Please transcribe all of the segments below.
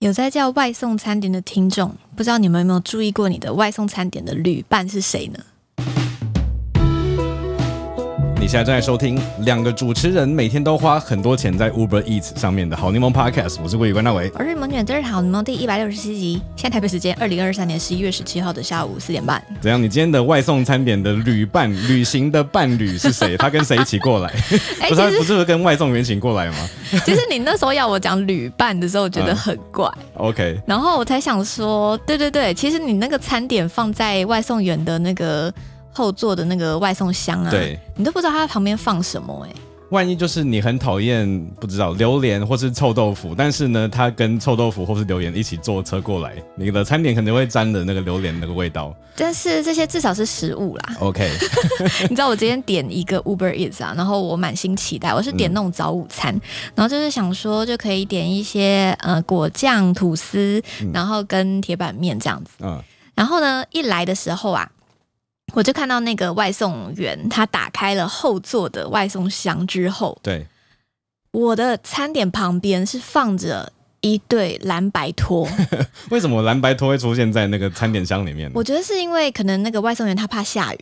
有在叫外送餐点的听众，不知道你们有没有注意过你的外送餐点的旅伴是谁呢？你现在正在收听两个主持人每天都花很多钱在 Uber Eat 上面的好柠檬 Podcast，我是桂宇关大伟，我是蒙卷，这是好柠檬第一百六十七集。现在台北时间二零二三年十一月十七号的下午四点半。怎样？你今天的外送餐点的旅伴，旅行的伴侣是谁？他跟谁一起过来？不他不是跟外送员请过来吗？其实你那时候要我讲旅伴的时候，我觉得很怪。OK，然后我才想说，对对对，其实你那个餐点放在外送员的那个。后座的那个外送箱啊，对你都不知道它旁边放什么哎。万一就是你很讨厌，不知道榴莲或是臭豆腐，但是呢，它跟臭豆腐或是榴莲一起坐车过来，你的餐点肯定会沾的那个榴莲那个味道。但是这些至少是食物啦。OK，你知道我今天点一个 Uber Eats 啊，然后我满心期待，我是点那种早午餐，然后就是想说就可以点一些呃果酱吐司，然后跟铁板面这样子。嗯。然后呢，一来的时候啊。我就看到那个外送员，他打开了后座的外送箱之后，对，我的餐点旁边是放着一对蓝白拖。为什么蓝白拖会出现在那个餐点箱里面？我觉得是因为可能那个外送员他怕下雨，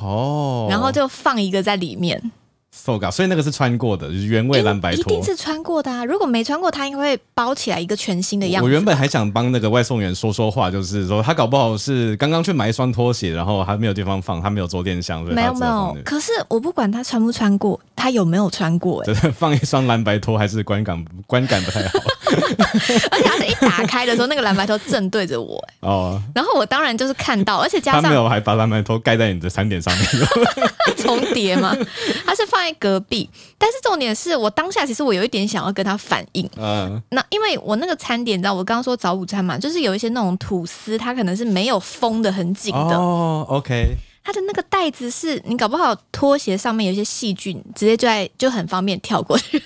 哦，然后就放一个在里面。搜嘎，所以那个是穿过的，原味蓝白拖，一定是穿过的啊！如果没穿过，它应该会包起来一个全新的样子。我原本还想帮那个外送员说说话，就是说他搞不好是刚刚去买一双拖鞋，然后还没有地方放，他没有桌垫箱，没有没有。可是我不管他穿不穿过，他有没有穿过，哎，放一双蓝白拖还是观感观感不太好。而且他是一打开的时候，那个蓝白头正对着我哦，然后我当然就是看到，而且加上他没有还把蓝白头盖在你的餐点上面，重叠嘛，他是放在隔壁，但是重点是我当下其实我有一点想要跟他反应，那因为我那个餐点，你知道我刚刚说早午餐嘛，就是有一些那种吐司，它可能是没有封的很紧的，哦，OK，它的那个袋子是你搞不好拖鞋上面有一些细菌，直接就在就很方便跳过去。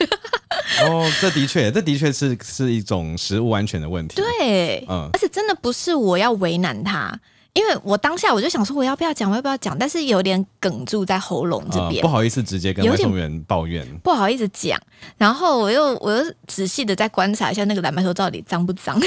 哦，这的确，这的确是是一种食物安全的问题。对，嗯，而且真的不是我要为难他，因为我当下我就想说我要不要讲，我要不要讲，但是有点哽住在喉咙这边，不好意思直接跟主生员抱怨，不好意思讲。然后我又我又仔细的再观察一下那个蓝白球到底脏不脏，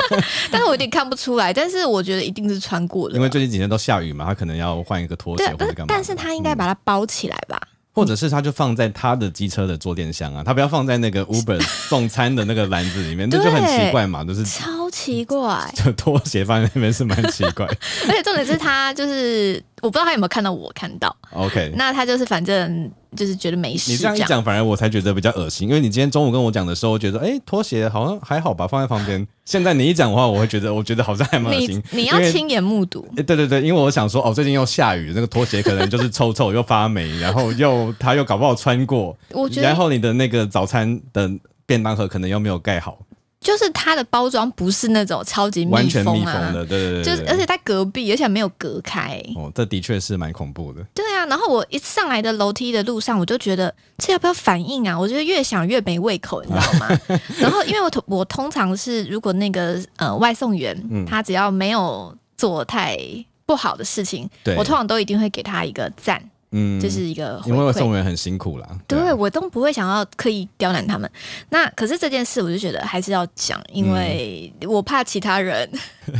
但是我有点看不出来，但是我觉得一定是穿过了，因为最近几天都下雨嘛，他可能要换一个拖鞋或者干嘛，但是他应该把它包起来吧。或者是他就放在他的机车的坐垫箱啊，他不要放在那个 Uber 送餐的那个篮子里面，这就很奇怪嘛，就是超奇怪，就拖鞋放在那边是蛮奇怪。而且重点是他就是我不知道他有没有看到我看到，OK，那他就是反正。就是觉得没事。你这样一讲，反而我才觉得比较恶心。因为你今天中午跟我讲的时候，我觉得哎，拖鞋好像还好吧，放在旁边。现在你一讲的话，我会觉得我觉得好像还恶心。你 要亲眼目睹。对对对，因为我想说哦，最近又下雨，那个拖鞋可能就是臭臭又发霉，然后又他又搞不好穿过。我觉得，然后你的那个早餐的便当盒可能又没有盖好。就是它的包装不是那种超级密封啊，完全密封的，对对对，就是而且在隔壁，而且没有隔开哦，这的确是蛮恐怖的。对啊，然后我一上来的楼梯的路上，我就觉得这要不要反应啊？我觉得越想越没胃口，你知道吗？然后因为我通我通常是如果那个呃外送员他只要没有做太不好的事情，我通常都一定会给他一个赞。嗯，就是一个因为送员很辛苦啦。对我都不会想要刻意刁难他们。那可是这件事，我就觉得还是要讲，因为我怕其他人。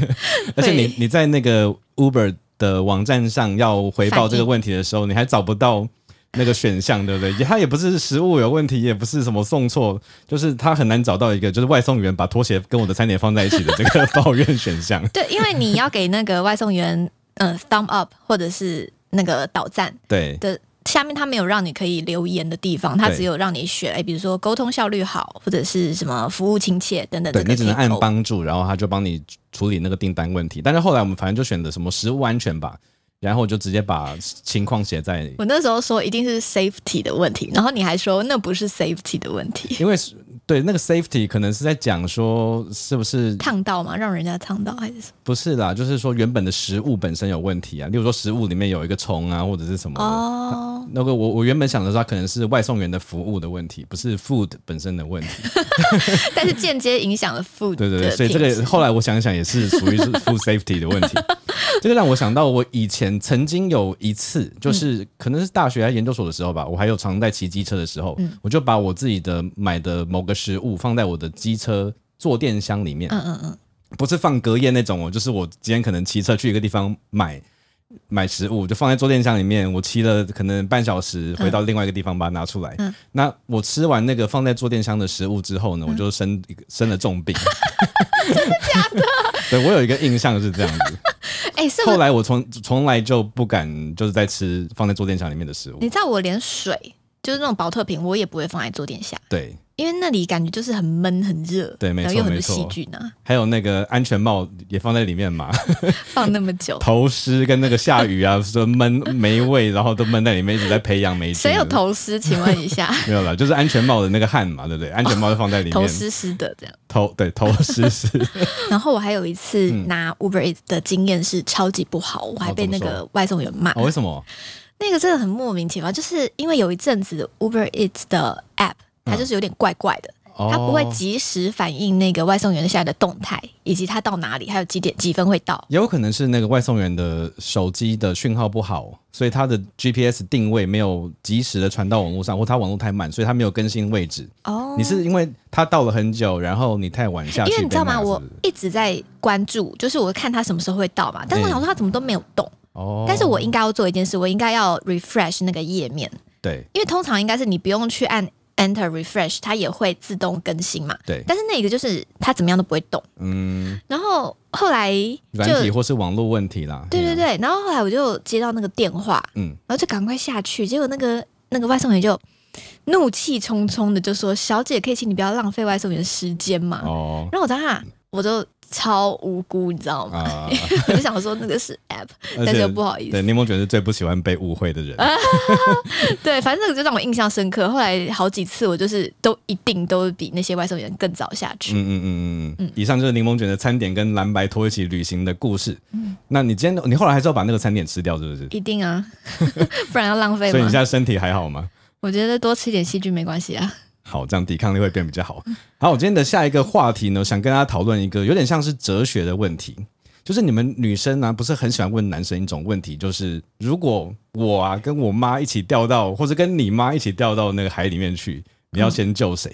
而且你你在那个 Uber 的网站上要回报这个问题的时候，你还找不到那个选项，对不对？也他也不是食物有问题，也不是什么送错，就是他很难找到一个就是外送员把拖鞋跟我的餐点放在一起的这个 抱怨选项。对，因为你要给那个外送员嗯 thumb up 或者是。那个导站的下面，他没有让你可以留言的地方，他只有让你选，哎，比如说沟通效率好，或者是什么服务亲切等等。对你只能按帮助，然后他就帮你处理那个订单问题。但是后来我们反正就选择什么食物安全吧，然后我就直接把情况写在。我那时候说一定是 safety 的问题，然后你还说那不是 safety 的问题，因为。对，那个 safety 可能是在讲说是不是烫到嘛，让人家烫到还是什么？不是啦，就是说原本的食物本身有问题啊，例如说食物里面有一个虫啊，或者是什么哦。那个我我原本想的时候，可能是外送员的服务的问题，不是 food 本身的问题，但是间接影响了 food。对对对，所以这个后来我想想也是属于是 food safety 的问题。这个让我想到我以前曾经有一次，就是可能是大学还研究所的时候吧，我还有常在骑机车的时候，我就把我自己的买的某个。食物放在我的机车坐垫箱里面，嗯嗯嗯，不是放隔夜那种哦，就是我今天可能骑车去一个地方买买食物，就放在坐垫箱里面。我骑了可能半小时，回到另外一个地方把它拿出来。那我吃完那个放在坐垫箱的食物之后呢，我就生生了重病。真的假的？对，我有一个印象是这样子。哎，后来我从从来就不敢就是在吃放在坐垫箱里面的食物。你知道我连水就是那种薄特瓶，我也不会放在坐垫下。对。因为那里感觉就是很闷、很热，对，没错，有很多细菌呢。还有那个安全帽也放在里面嘛，放那么久，头湿跟那个下雨啊，说闷没味，然后都闷在里面，一直在培养霉菌。谁有头湿？请问一下，没有了，就是安全帽的那个汗嘛，对不对？安全帽就放在里面，头湿湿的这样。头对头湿湿。然后我还有一次拿 Uber Eats 的经验是超级不好，我还被那个外送员骂。为什么？那个真的很莫名其妙，就是因为有一阵子 Uber Eats 的 app。它就是有点怪怪的，它不会及时反映那个外送员现在的动态，以及他到哪里，还有几点几分会到。也有可能是那个外送员的手机的讯号不好，所以他的 GPS 定位没有及时的传到网络上，或他网络太慢，所以他没有更新位置。哦，你是因为他到了很久，然后你太晚下。因为你知道吗？我一直在关注，就是我看他什么时候会到嘛。但是我想说他怎么都没有动哦。但是我应该要做一件事，我应该要 refresh 那个页面。对，因为通常应该是你不用去按。Enter refresh，它也会自动更新嘛？对。但是那个就是它怎么样都不会动。嗯。然后后来，软体或是网络问题啦。对对对。然后后来我就接到那个电话，嗯，然后就赶快下去，结果那个那个外送员就怒气冲冲的就说：“小姐，可以请你不要浪费外送员时间嘛。”哦。然后我当下，我就。超无辜，你知道吗？我就想说那个是 app，但是又不好意思。对，柠檬卷是最不喜欢被误会的人。对，反正这个就让我印象深刻。后来好几次我就是都一定都比那些外送员更早下去。嗯嗯嗯嗯嗯。以上就是柠檬卷的餐点跟蓝白拖一起旅行的故事。嗯。那你今天你后来还是要把那个餐点吃掉，是不是？一定啊，不然要浪费。所以你现在身体还好吗？我觉得多吃一点细菌没关系啊。好，这样抵抗力会变比较好。好，我今天的下一个话题呢，想跟大家讨论一个有点像是哲学的问题，就是你们女生呢不是很喜欢问男生一种问题，就是如果我啊跟我妈一起掉到，或者跟你妈一起掉到那个海里面去，你要先救谁？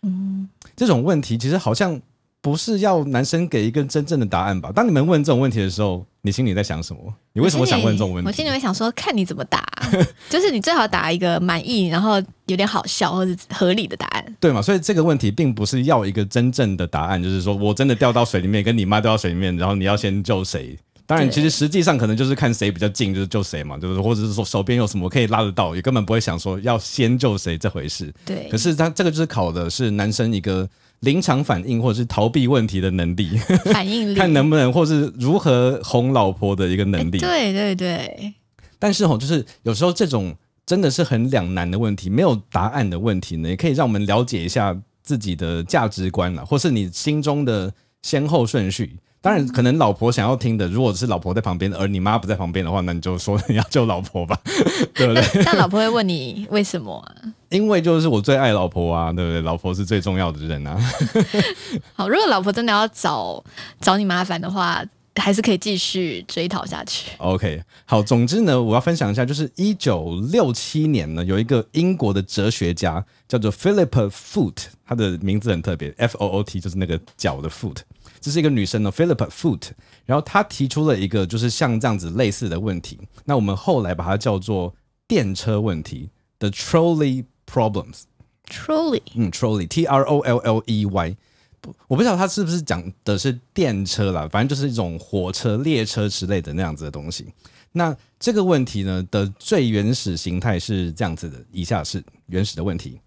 嗯，这种问题其实好像。不是要男生给一个真正的答案吧？当你们问这种问题的时候，你心里在想什么？你为什么想问这种问题？我心里会想说，看你怎么答，就是你最好打一个满意，然后有点好笑或者合理的答案。对嘛？所以这个问题并不是要一个真正的答案，就是说我真的掉到水里面，跟你妈掉到水里面，然后你要先救谁？当然，其实实际上可能就是看谁比较近，就是救谁嘛，就是或者是说手边有什么可以拉得到，也根本不会想说要先救谁这回事。对。可是他这个就是考的是男生一个。临场反应或者是逃避问题的能力，看能不能或是如何哄老婆的一个能力。对对对，但是吼，就是有时候这种真的是很两难的问题，没有答案的问题呢，也可以让我们了解一下自己的价值观了，或是你心中的先后顺序。当然，可能老婆想要听的，如果是老婆在旁边，而你妈不在旁边的话，那你就说你要救老婆吧，对不对？但老婆会问你为什么啊？因为就是我最爱老婆啊，对不对？老婆是最重要的人啊。好，如果老婆真的要找找你麻烦的话，还是可以继续追讨下去。OK，好，总之呢，我要分享一下，就是一九六七年呢，有一个英国的哲学家叫做 Philip Foot，他的名字很特别，F O O T 就是那个脚的 foot。这是一个女生呢，Philip Foot，然后她提出了一个就是像这样子类似的问题。那我们后来把它叫做电车问题，the trolley problems。trolley 嗯，trolley t r o l l e y，不，我不知道他是不是讲的是电车啦，反正就是一种火车、列车之类的那样子的东西。那这个问题呢的最原始形态是这样子的，以下是原始的问题：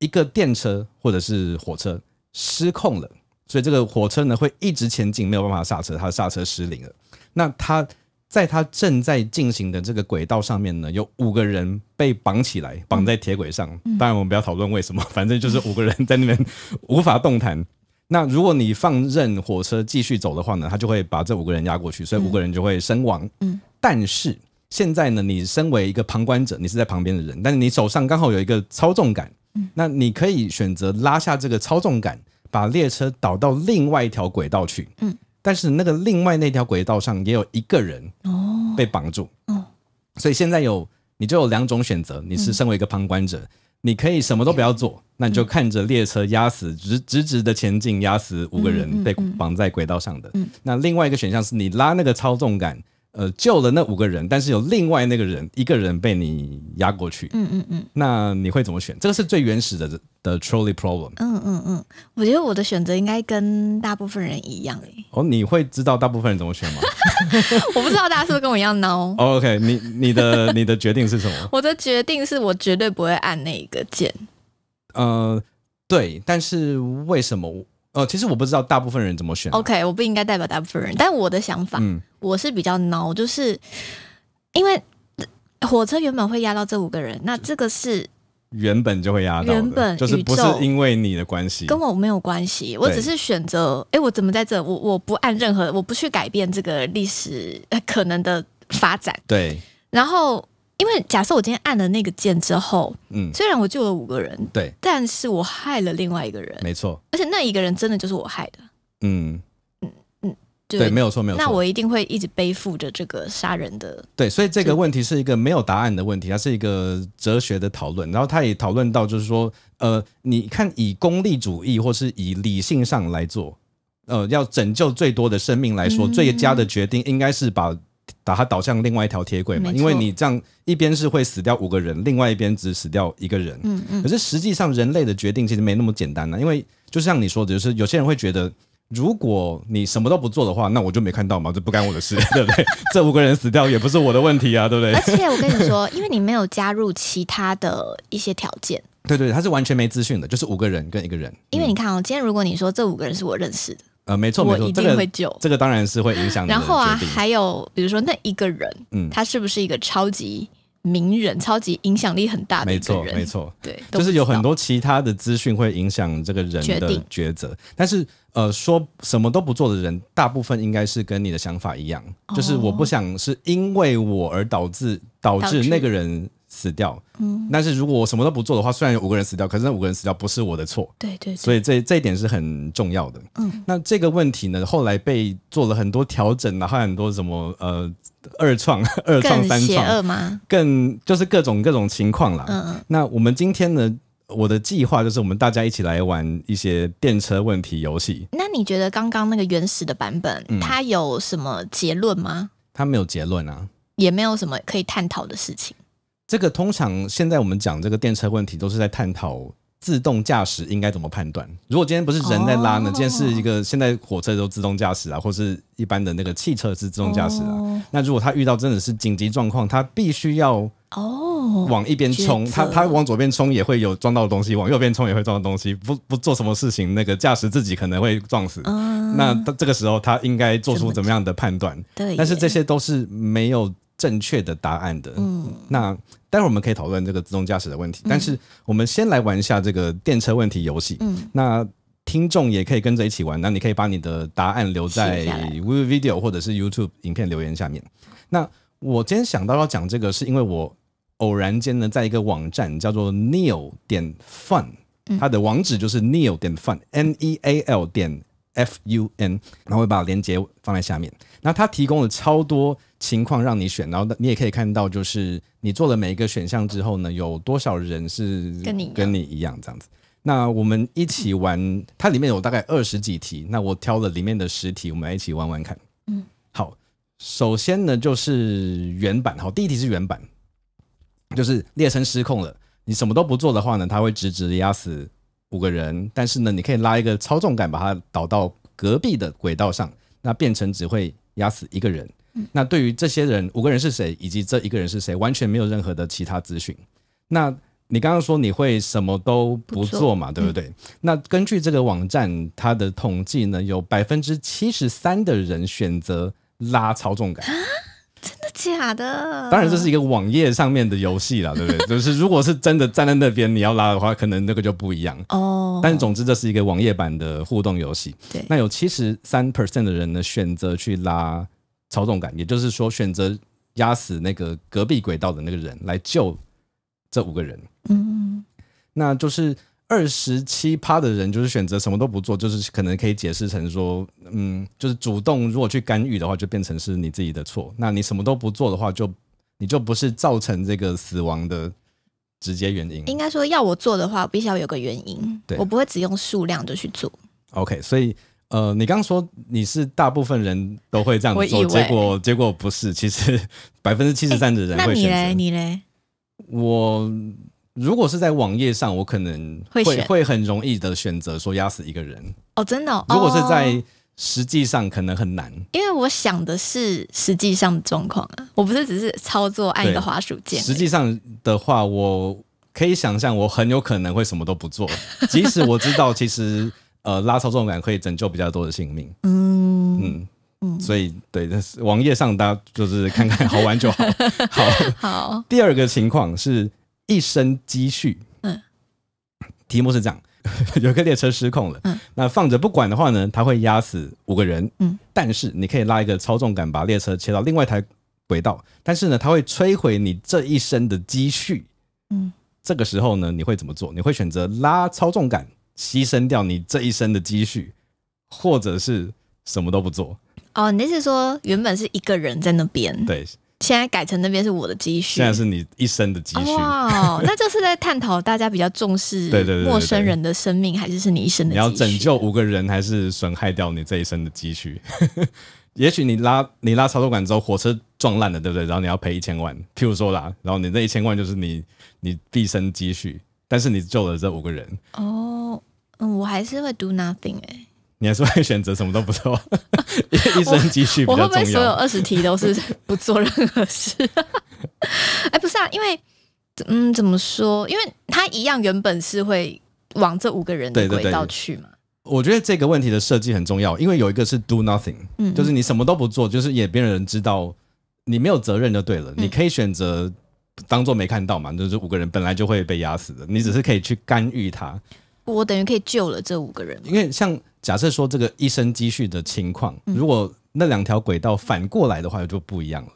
一个电车或者是火车失控了。所以这个火车呢会一直前进，没有办法刹车，它的刹车失灵了。那它在它正在进行的这个轨道上面呢，有五个人被绑起来，绑在铁轨上。当然我们不要讨论为什么，反正就是五个人在那边无法动弹。那如果你放任火车继续走的话呢，它就会把这五个人压过去，所以五个人就会身亡。嗯，但是现在呢，你身为一个旁观者，你是在旁边的人，但是你手上刚好有一个操纵杆，嗯，那你可以选择拉下这个操纵杆。把列车导到另外一条轨道去，嗯，但是那个另外那条轨道上也有一个人哦被绑住，嗯，所以现在有你就有两种选择，你是身为一个旁观者，你可以什么都不要做，那你就看着列车压死直直直的前进压死五个人被绑在轨道上的，那另外一个选项是你拉那个操纵杆。呃，救了那五个人，但是有另外那个人一个人被你压过去。嗯嗯嗯，那你会怎么选？这个是最原始的的 Trolley Problem。嗯嗯嗯，我觉得我的选择应该跟大部分人一样诶。哦，你会知道大部分人怎么选吗？我不知道大家是不是跟我一样孬。OK，你你的你的决定是什么？我的决定是我绝对不会按那一个键。呃，对，但是为什么？哦，其实我不知道大部分人怎么选。OK，我不应该代表大部分人，但我的想法，我是比较孬，就是因为火车原本会压到这五个人，那这个是原本就会压到，原本就是不是因为你的关系，跟我没有关系，我只是选择，哎，我怎么在这？我我不按任何，我不去改变这个历史可能的发展。对，然后。因为假设我今天按了那个键之后，嗯，虽然我救了五个人，对，但是我害了另外一个人，没错，而且那一个人真的就是我害的，嗯嗯嗯，对，没有错没有错，那我一定会一直背负着这个杀人的，对，所以这个问题是一个没有答案的问题，它是一个哲学的讨论，然后他也讨论到就是说，呃，你看以功利主义或是以理性上来做，呃，要拯救最多的生命来说，最佳的决定应该是把。把它导向另外一条铁轨嘛，因为你这样一边是会死掉五个人，另外一边只死掉一个人。嗯嗯。可是实际上人类的决定其实没那么简单呢，因为就像你说的，就是有些人会觉得，如果你什么都不做的话，那我就没看到嘛，这不干我的事，对不对？这五个人死掉也不是我的问题啊，对不对？而且我跟你说，因为你没有加入其他的一些条件，对 对，他是完全没资讯的，就是五个人跟一个人。因为你看哦，今天如果你说这五个人是我认识的。呃，没错，没错，这个这个当然是会影响。然后啊，还有比如说那一个人，嗯，他是不是一个超级名人、超级影响力很大的没错，没错，对，就是有很多其他的资讯会影响这个人的抉择。但是，呃，说什么都不做的人，大部分应该是跟你的想法一样，就是我不想是因为我而导致导致那个人。死掉，嗯，但是如果我什么都不做的话，虽然有五个人死掉，可是那五个人死掉不是我的错，对对，所以这这一点是很重要的，嗯。那这个问题呢，后来被做了很多调整然后很多什么呃，二创、二创、三创吗？更就是各种各种情况啦，嗯。那我们今天呢，我的计划就是我们大家一起来玩一些电车问题游戏。那你觉得刚刚那个原始的版本它有什么结论吗？它没有结论啊，也没有什么可以探讨的事情。这个通常现在我们讲这个电车问题，都是在探讨自动驾驶应该怎么判断。如果今天不是人在拉呢？今天是一个现在火车都自动驾驶啊，或是一般的那个汽车是自动驾驶啊。那如果他遇到真的是紧急状况，他必须要哦往一边冲，他他往左边冲也会有撞到东西，往右边冲也会撞到东西，不不做什么事情，那个驾驶自己可能会撞死。那他这个时候他应该做出怎么样的判断？对，但是这些都是没有。正确的答案的，嗯，那待会儿我们可以讨论这个自动驾驶的问题，但是我们先来玩一下这个电车问题游戏。嗯，那听众也可以跟着一起玩。那你可以把你的答案留在 v e v i d e o 或者是 YouTube 影片留言下面。那我今天想到要讲这个，是因为我偶然间呢，在一个网站叫做 Neil 点 Fun，它的网址就是 Neil 点 Fun，N-E-A-L 点 F-U-N，然后我把链接放在下面。那它提供了超多。情况让你选，然后你也可以看到，就是你做了每一个选项之后呢，有多少人是跟你跟你一样这样子。那我们一起玩，它里面有大概二十几题，那我挑了里面的十题，我们来一起玩玩看。嗯，好，首先呢就是原版，好，第一题是原版，就是列车失控了，你什么都不做的话呢，它会直直压死五个人，但是呢，你可以拉一个操纵杆，把它导到隔壁的轨道上，那变成只会压死一个人。那对于这些人，五个人是谁，以及这一个人是谁，完全没有任何的其他资讯。那你刚刚说你会什么都不做嘛，对不对？那根据这个网站它的统计呢，有百分之七十三的人选择拉操纵杆啊，真的假的？当然这是一个网页上面的游戏了，对不对？就是如果是真的站在那边你要拉的话，可能那个就不一样哦。但总之这是一个网页版的互动游戏。对，那有七十三 percent 的人呢选择去拉。操纵感，也就是说，选择压死那个隔壁轨道的那个人来救这五个人。嗯，那就是二十七趴的人，就是选择什么都不做，就是可能可以解释成说，嗯，就是主动如果去干预的话，就变成是你自己的错。那你什么都不做的话，就你就不是造成这个死亡的直接原因。应该说，要我做的话，必须要有个原因。对，我不会只用数量就去做。OK，所以。呃，你刚刚说你是大部分人都会这样做，结果结果不是，其实 百分之七十三的人会选择。你嘞？你嘞？我如果是在网页上，我可能会会会很容易的选择说压死一个人哦，真的。如果是在实际上可能很难，因为我想的是实际上状况啊，我不是只是操作按一个滑鼠键。实际上的话，我可以想象我很有可能会什么都不做，即使我知道其实。呃，拉操纵杆可以拯救比较多的性命。嗯嗯嗯，所以对，但是网页上大家就是看看好玩就好。好好。第二个情况是一身积蓄。嗯。题目是这样，有个列车失控了。嗯。那放着不管的话呢，它会压死五个人。嗯。但是你可以拉一个操纵杆，把列车切到另外一台轨道。但是呢，它会摧毁你这一生的积蓄。嗯。这个时候呢，你会怎么做？你会选择拉操纵杆？牺牲掉你这一生的积蓄，或者是什么都不做哦？你那是说原本是一个人在那边，对，现在改成那边是我的积蓄，现在是你一生的积蓄哇？那就是在探讨大家比较重视 陌生人的生命，还是是你一生的你要拯救五个人，还是损害掉你这一生的积蓄？也许你拉你拉操作管之后，火车撞烂了，对不对？然后你要赔一千万，譬如说啦，然后你这一千万就是你你毕生积蓄，但是你救了这五个人哦。嗯，我还是会 do nothing 哎，你还是会选择什么都不做，一生积蓄。我不本所有二十题都是不做任何事。哎，不是啊，因为嗯，怎么说？因为他一样原本是会往这五个人的轨道去嘛。我觉得这个问题的设计很重要，因为有一个是 do nothing，嗯，就是你什么都不做，就是也让别人知道你没有责任就对了。你可以选择当做没看到嘛，就是五个人本来就会被压死的，你只是可以去干预他。我等于可以救了这五个人，因为像假设说这个一生积蓄的情况，如果那两条轨道反过来的话就不一样了。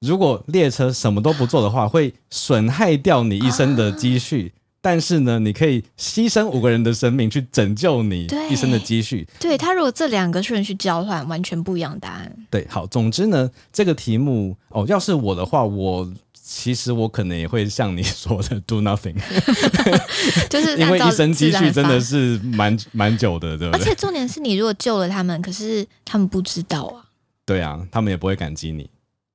如果列车什么都不做的话，会损害掉你一生的积蓄，但是呢，你可以牺牲五个人的生命去拯救你一生的积蓄。对他，如果这两个顺序交换，完全不一样答案。对，好，总之呢，这个题目哦，要是我的话，我。其实我可能也会像你说的，do nothing，就是因为一生积蓄真的是蛮蛮久的，对不对？而且重点是你如果救了他们，可是他们不知道啊。对啊，他们也不会感激你。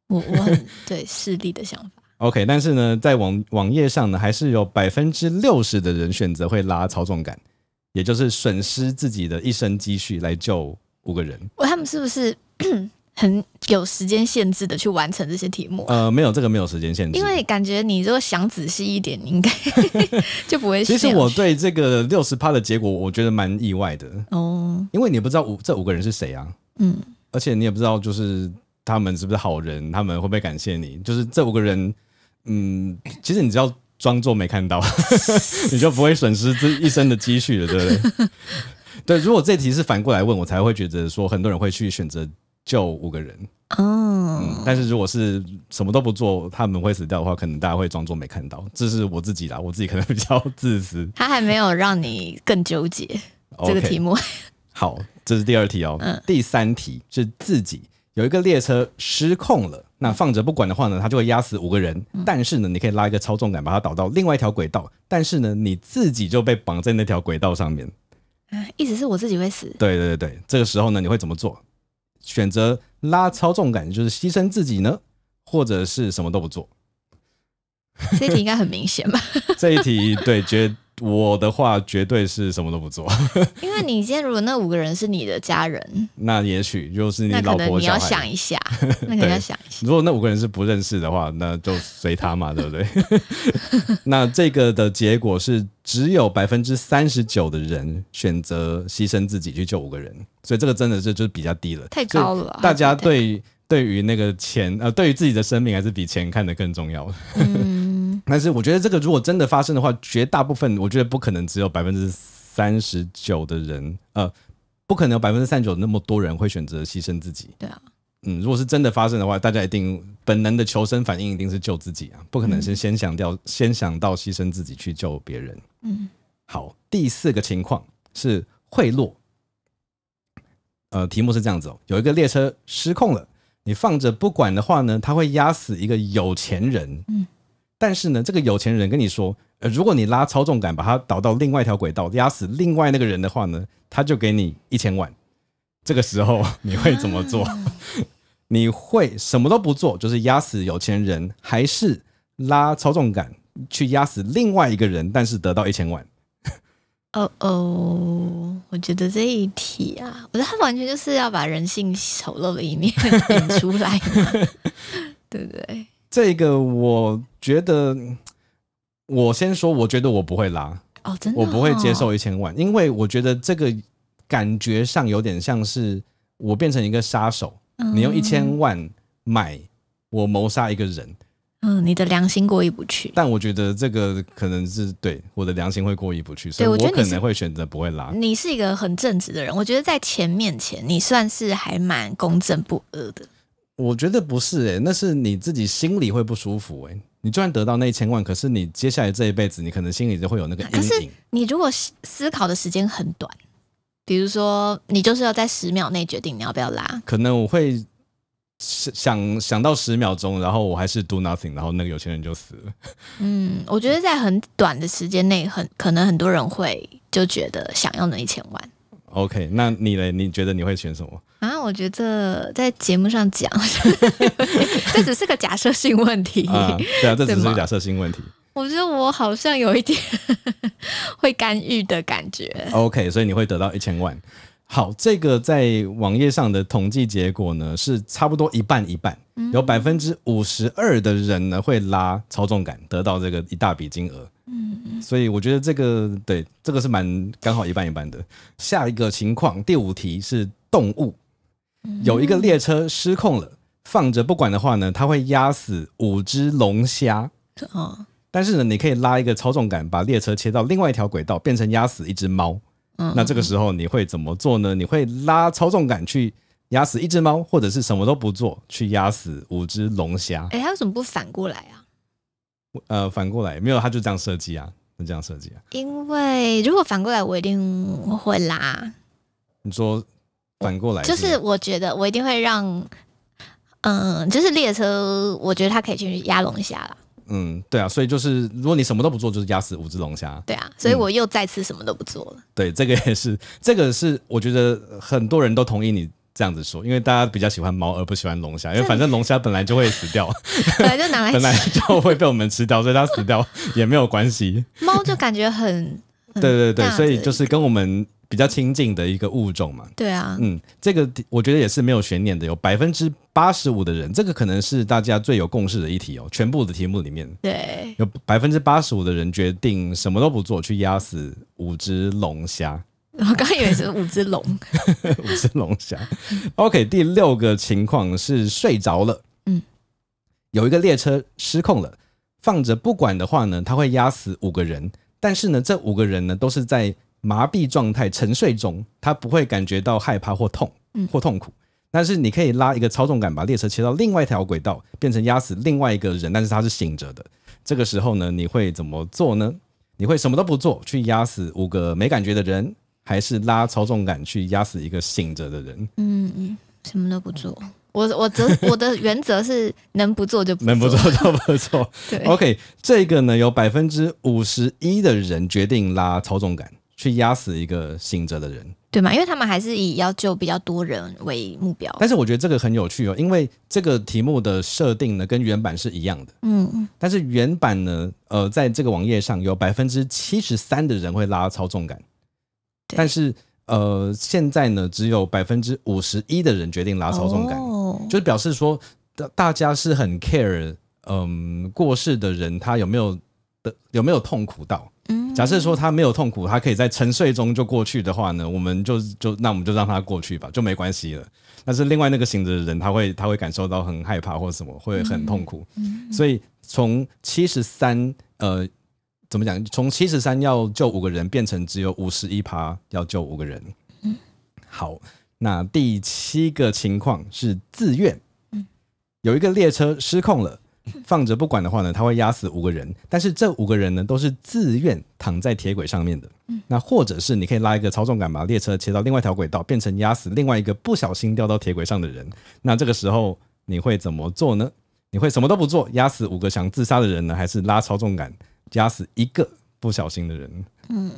我我很对势利的想法。OK，但是呢，在网网页上呢，还是有百分之六十的人选择会拉操纵杆，也就是损失自己的一生积蓄来救五个人。我他们是不是？很有时间限制的去完成这些题目。呃，没有这个没有时间限制，因为感觉你如果想仔细一点，应该 就不会。其实我对这个六十趴的结果，我觉得蛮意外的哦，因为你也不知道五这五个人是谁啊，嗯，而且你也不知道就是他们是不是好人，他们会不会感谢你？就是这五个人，嗯，其实你只要装作没看到，你就不会损失这一生的积蓄了，对不对？对，如果这题是反过来问，我才会觉得说很多人会去选择。就五个人哦，嗯，但是如果是什么都不做，他们会死掉的话，可能大家会装作没看到。这是我自己啦，我自己可能比较自私。他还没有让你更纠结这个题目。好，这是第二题哦。嗯，第三题是自己有一个列车失控了，那放着不管的话呢，它就会压死五个人。但是呢，你可以拉一个操纵杆，把它导到另外一条轨道。但是呢，你自己就被绑在那条轨道上面。啊，意思是我自己会死？对对对对，这个时候呢，你会怎么做？选择拉操纵感就是牺牲自己呢，或者是什么都不做。这题应该很明显吧？这一题对，绝。我的话绝对是什么都不做，因为你今天如果那五个人是你的家人，那也许就是你老婆。你要想一下，那你要想一下。如果那五个人是不认识的话，那就随他嘛，对不对？那这个的结果是只有百分之三十九的人选择牺牲自己去救五个人，所以这个真的是就是比较低了，太高了。大家对对于那个钱呃，对于自己的生命还是比钱看得更重要。但是我觉得这个如果真的发生的话，绝大部分我觉得不可能只有百分之三十九的人，呃，不可能百分之三十九那么多人会选择牺牲自己。对啊，嗯，如果是真的发生的话，大家一定本能的求生反应一定是救自己啊，不可能是先想掉先想到牺牲自己去救别人。嗯，好，第四个情况是贿赂。呃，题目是这样子哦，有一个列车失控了，你放着不管的话呢，他会压死一个有钱人。嗯。但是呢，这个有钱人跟你说，呃，如果你拉操纵杆，把它导到另外一条轨道，压死另外那个人的话呢，他就给你一千万。这个时候 你会怎么做？你会什么都不做，就是压死有钱人，还是拉操纵杆去压死另外一个人，但是得到一千万？哦哦，我觉得这一题啊，我觉得他完全就是要把人性丑陋的一面引 出来，对不对？这个我。觉得，我先说，我觉得我不会拉哦，我不会接受一千万，因为我觉得这个感觉上有点像是我变成一个杀手，你用一千万买我谋杀一个人，嗯，你的良心过意不去。但我觉得这个可能是对我的良心会过意不去，所以我可能会选择不会拉。你是一个很正直的人，我觉得在钱面前，你算是还蛮公正不阿的。我觉得不是哎，那是你自己心里会不舒服哎。你就算得到那一千万，可是你接下来这一辈子，你可能心里就会有那个阴影。可是你如果思考的时间很短，比如说你就是要在十秒内决定你要不要拉，可能我会想想到十秒钟，然后我还是 do nothing，然后那个有钱人就死了。嗯，我觉得在很短的时间内，很可能很多人会就觉得想要那一千万。OK，那你呢？你觉得你会选什么啊？我觉得在节目上讲，这只是个假设性问题啊，对啊，这只是个假设性问题。我觉得我好像有一点 会干预的感觉。OK，所以你会得到一千万。好，这个在网页上的统计结果呢，是差不多一半一半，有百分之五十二的人呢会拉操纵杆得到这个一大笔金额。嗯所以我觉得这个对，这个是蛮刚好一半一半的。下一个情况，第五题是动物，有一个列车失控了，放着不管的话呢，它会压死五只龙虾。哦，但是呢，你可以拉一个操纵杆，把列车切到另外一条轨道，变成压死一只猫。那这个时候你会怎么做呢？你会拉操纵杆去压死一只猫，或者是什么都不做去压死五只龙虾？哎，他为什么不反过来啊？呃，反过来没有，他就这样设计啊，这样设计啊。因为如果反过来，我一定会拉。你说反过来？就是我觉得我一定会让，嗯，就是列车，我觉得它可以去压龙虾了。嗯，对啊，所以就是如果你什么都不做，就是压死五只龙虾。对啊，所以我又再次什么都不做了。对，这个也是，这个是我觉得很多人都同意你这样子说，因为大家比较喜欢猫，而不喜欢龙虾，因为反正龙虾本来就会死掉，本来就拿来 本来就会被我们吃掉，所以它死掉也没有关系。猫就感觉很……对对 对，所以就是跟我们。比较亲近的一个物种嘛，对啊，嗯，这个我觉得也是没有悬念的，有百分之八十五的人，这个可能是大家最有共识的一题哦，全部的题目里面，对，有百分之八十五的人决定什么都不做，去压死五只龙虾。我刚以为是五只龙，五只龙虾。OK，第六个情况是睡着了，嗯，有一个列车失控了，放着不管的话呢，它会压死五个人，但是呢，这五个人呢都是在。麻痹状态、沉睡中，他不会感觉到害怕或痛，或痛苦。但是你可以拉一个操纵杆，把列车切到另外一条轨道，变成压死另外一个人。但是他是醒着的。这个时候呢，你会怎么做呢？你会什么都不做，去压死五个没感觉的人，还是拉操纵杆去压死一个醒着的人？嗯嗯，什么都不做。我我则 我的原则是能不做就不能不做就不做。对。OK，这个呢，有百分之五十一的人决定拉操纵杆。去压死一个醒着的人，对吗？因为他们还是以要救比较多人为目标。但是我觉得这个很有趣哦，因为这个题目的设定呢，跟原版是一样的。嗯嗯。但是原版呢，呃，在这个网页上有百分之七十三的人会拉操纵感，但是呃，现在呢，只有百分之五十一的人决定拉操纵感，就是表示说，大大家是很 care，嗯，过世的人他有没有的有没有痛苦到。假设说他没有痛苦，他可以在沉睡中就过去的话呢，我们就就那我们就让他过去吧，就没关系了。但是另外那个着的人，他会他会感受到很害怕或者什么，会很痛苦。嗯，所以从七十三呃怎么讲？从七十三要救五个人变成只有五十一趴要救五个人。嗯，好，那第七个情况是自愿。嗯，有一个列车失控了。放着不管的话呢，他会压死五个人，但是这五个人呢，都是自愿躺在铁轨上面的。那或者是你可以拉一个操纵杆，把列车切到另外一条轨道，变成压死另外一个不小心掉到铁轨上的人。那这个时候你会怎么做呢？你会什么都不做，压死五个想自杀的人呢，还是拉操纵杆压死一个不小心的人？嗯。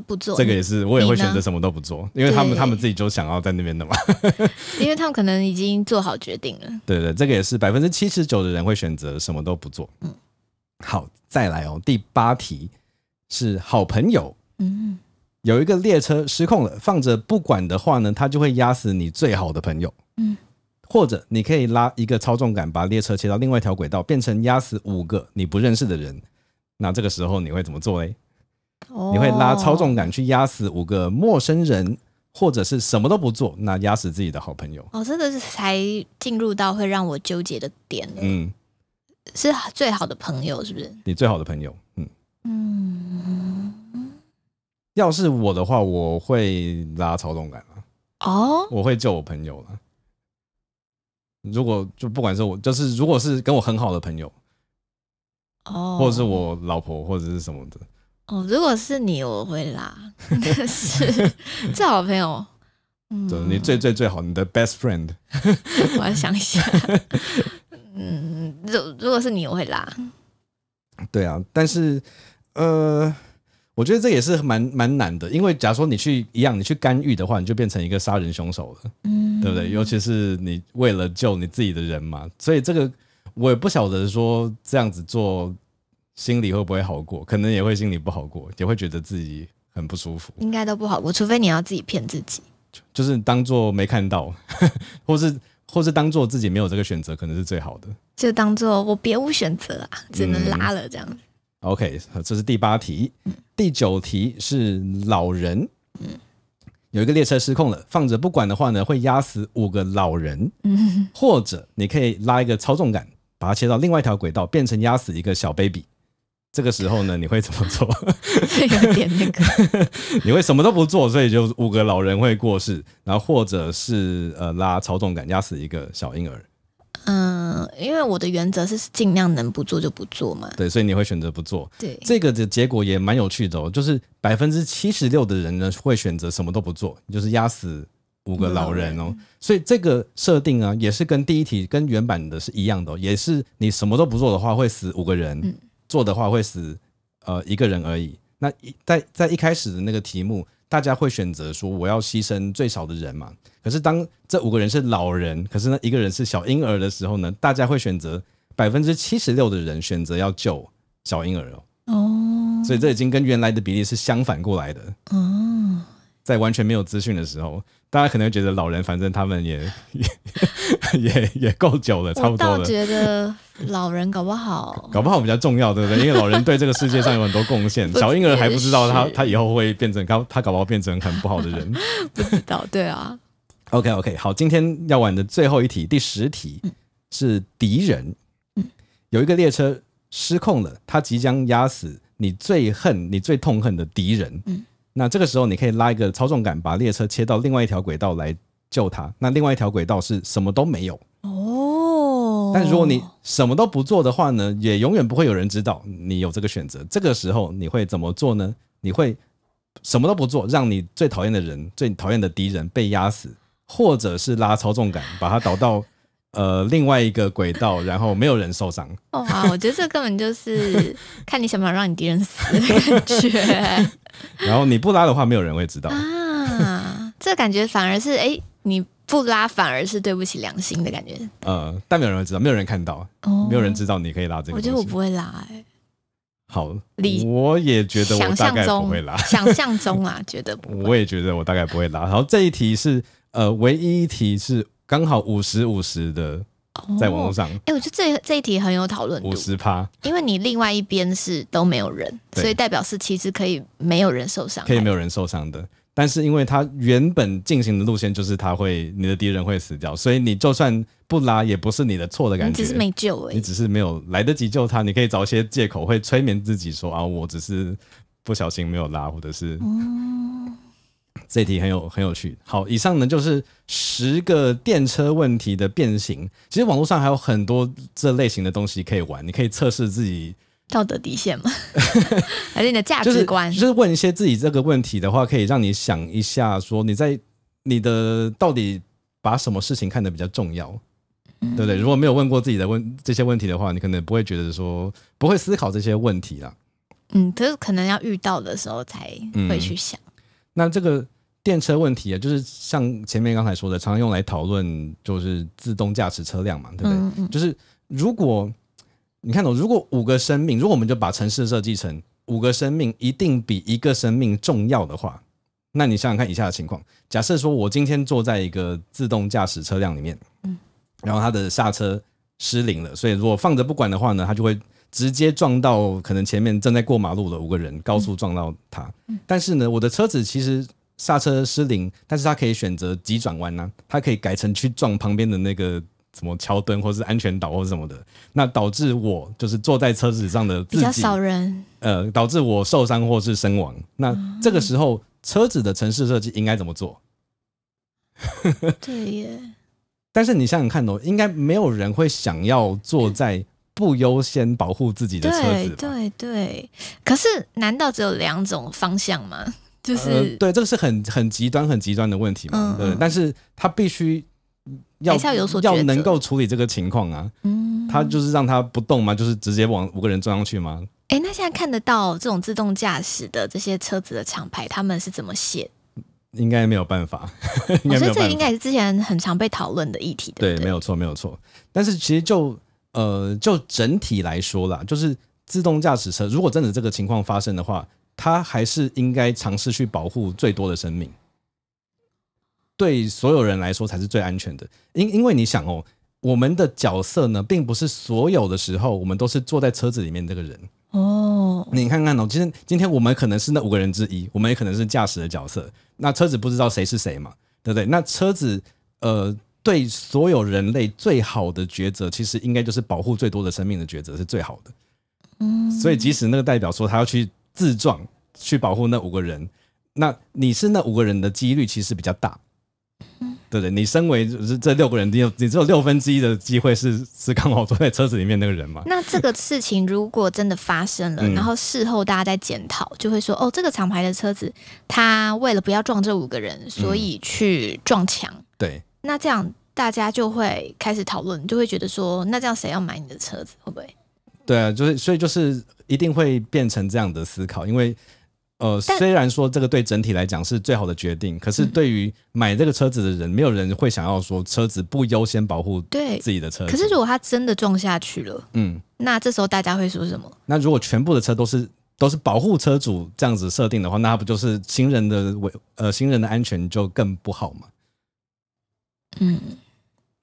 不做这个也是，我也会选择什么都不做，因为他们他们自己就想要在那边的嘛，因为他们可能已经做好决定了。对对，这个也是百分之七十九的人会选择什么都不做。嗯，好，再来哦，第八题是好朋友。嗯，有一个列车失控了，放着不管的话呢，它就会压死你最好的朋友。嗯，或者你可以拉一个操纵杆，把列车切到另外一条轨道，变成压死五个你不认识的人。那这个时候你会怎么做嘞？你会拉操纵感去压死五个陌生人，或者是什么都不做，那压死自己的好朋友。哦，这个是才进入到会让我纠结的点。嗯，是最好的朋友是不是？你最好的朋友，嗯嗯，要是我的话，我会拉操纵感了。哦，我会救我朋友了。如果就不管是我，就是如果是跟我很好的朋友，哦，或者是我老婆，或者是什么的。哦，如果是你，我会拉。但是最好朋友，嗯，你最最最好你的 best friend，我要想一下。嗯，如如果是你，我会拉。对啊，但是，呃，我觉得这也是蛮蛮难的，因为假如说你去一样，你去干预的话，你就变成一个杀人凶手了，嗯，对不对？尤其是你为了救你自己的人嘛，所以这个我也不晓得说这样子做。心里会不会好过？可能也会心里不好过，也会觉得自己很不舒服。应该都不好过，除非你要自己骗自己，就是当做没看到，或是或是当做自己没有这个选择，可能是最好的。就当做我别无选择啊，只能拉了这样子。OK，这是第八题，第九题是老人，有一个列车失控了，放着不管的话呢，会压死五个老人，或者你可以拉一个操纵杆，把它切到另外一条轨道，变成压死一个小 baby。这个时候呢，你会怎么做？有点那个，你会什么都不做，所以就五个老人会过世，然后或者是呃，拉操纵杆压死一个小婴儿。嗯，因为我的原则是尽量能不做就不做嘛。对，所以你会选择不做。对，这个的结果也蛮有趣的哦，就是百分之七十六的人呢会选择什么都不做，就是压死五个老人哦。所以这个设定啊，也是跟第一题跟原版的是一样的，也是你什么都不做的话会死五个人。嗯。做的话会死，呃，一个人而已。那一在在一开始的那个题目，大家会选择说我要牺牲最少的人嘛？可是当这五个人是老人，可是呢一个人是小婴儿的时候呢，大家会选择百分之七十六的人选择要救小婴儿哦。哦，所以这已经跟原来的比例是相反过来的。哦，在完全没有资讯的时候。大家可能觉得老人，反正他们也 也也也够久了，差不多了。我觉得老人搞不好，搞不好比较重要，对不对？因为老人对这个世界上有很多贡献。小婴儿还不知道他他以后会变成他他搞不好变成很不好的人，不知道，对啊。OK OK，好，今天要玩的最后一题，第十题是敌人。有一个列车失控了，他即将压死你最恨、你最痛恨的敌人。嗯。那这个时候，你可以拉一个操纵杆，把列车切到另外一条轨道来救它。那另外一条轨道是什么都没有哦。但如果你什么都不做的话呢，也永远不会有人知道你有这个选择。这个时候你会怎么做呢？你会什么都不做，让你最讨厌的人、最讨厌的敌人被压死，或者是拉操纵杆把它导到？呃，另外一个轨道，然后没有人受伤。哇，我觉得这根本就是 看你想不想让你敌人死的感觉。然后你不拉的话，没有人会知道啊。这感觉反而是，哎，你不拉反而是对不起良心的感觉。呃，但没有人知道，没有人看到，哦，没有人知道你可以拉这个。我觉得我不会拉。好，我也觉得我大概不会拉。然后这一题是，呃，唯一一题是。刚好五十五十的，在网络上，哎，我觉得这这一题很有讨论度。五十趴，因为你另外一边是都没有人，所以代表是其实可以没有人受伤。可以没有人受伤的，但是因为他原本进行的路线就是他会，你的敌人会死掉，所以你就算不拉也不是你的错的感觉。你只是没救哎，你只是没有来得及救他，你可以找一些借口，会催眠自己说啊，我只是不小心没有拉，或者是。这题很有很有趣。好，以上呢就是十个电车问题的变形。其实网络上还有很多这类型的东西可以玩，你可以测试自己道德底线嘛，还是你的价值观？就是问一些自己这个问题的话，可以让你想一下，说你在你的到底把什么事情看得比较重要，对不对？如果没有问过自己的问这些问题的话，你可能不会觉得说不会思考这些问题啦。嗯，可是可能要遇到的时候才会去想。那这个电车问题啊，就是像前面刚才说的，常常用来讨论，就是自动驾驶车辆嘛，对不对？就是如果你看懂，如果五个生命，如果我们就把城市设计成五个生命一定比一个生命重要的话，那你想想看以下的情况：假设说我今天坐在一个自动驾驶车辆里面，嗯，然后它的刹车失灵了，所以如果放着不管的话呢，它就会。直接撞到可能前面正在过马路的五个人，高速撞到他。但是呢，我的车子其实刹车失灵，但是他可以选择急转弯呢，他可以改成去撞旁边的那个什么桥墩，或是安全岛，或者什么的。那导致我就是坐在车子上的比较少人，呃，导致我受伤或是身亡。那这个时候车子的城市设计应该怎么做？对耶。但是你想想看哦，应该没有人会想要坐在。不优先保护自己的车子，对对对。可是难道只有两种方向吗？就是对，这个是很很极端、很极端的问题嘛。对，但是他必须要要能够处理这个情况啊。嗯，他就是让他不动吗？就是直接往五个人撞上去吗？哎，那现在看得到这种自动驾驶的这些车子的厂牌，他们是怎么写？应该没有办法。我觉得这应该也是之前很常被讨论的议题对，没有错，没有错。但是其实就。呃，就整体来说啦，就是自动驾驶车，如果真的这个情况发生的话，它还是应该尝试去保护最多的生命，对所有人来说才是最安全的。因因为你想哦，我们的角色呢，并不是所有的时候我们都是坐在车子里面这个人哦。你看看哦，今天今天我们可能是那五个人之一，我们也可能是驾驶的角色。那车子不知道谁是谁嘛，对不对？那车子，呃。对所有人类最好的抉择，其实应该就是保护最多的生命的抉择是最好的。嗯，所以即使那个代表说他要去自撞去保护那五个人，那你是那五个人的几率其实比较大。对对？你身为这六个人，你有你只有六分之一的机会是是刚好坐在车子里面那个人嘛？那这个事情如果真的发生了，然后事后大家在检讨，就会说哦，这个厂牌的车子他为了不要撞这五个人，所以去撞墙。对。那这样大家就会开始讨论，就会觉得说，那这样谁要买你的车子会不会？对啊，就是所以就是一定会变成这样的思考，因为呃，虽然说这个对整体来讲是最好的决定，可是对于买这个车子的人，没有人会想要说车子不优先保护对自己的车子。可是如果他真的撞下去了，嗯，那这时候大家会说什么？那如果全部的车都是都是保护车主这样子设定的话，那不就是行人的危呃行人的安全就更不好吗？嗯，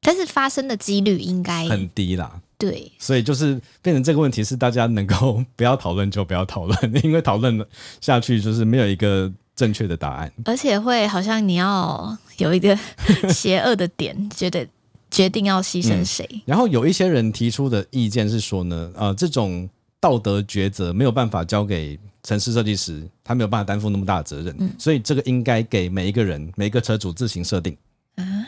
但是发生的几率应该很低啦。对，所以就是变成这个问题是大家能够不要讨论就不要讨论，因为讨论下去就是没有一个正确的答案，而且会好像你要有一个邪恶的点，觉得决定要牺牲谁。然后有一些人提出的意见是说呢，呃，这种道德抉择没有办法交给城市设计师，他没有办法担负那么大的责任，所以这个应该给每一个人、每个车主自行设定啊。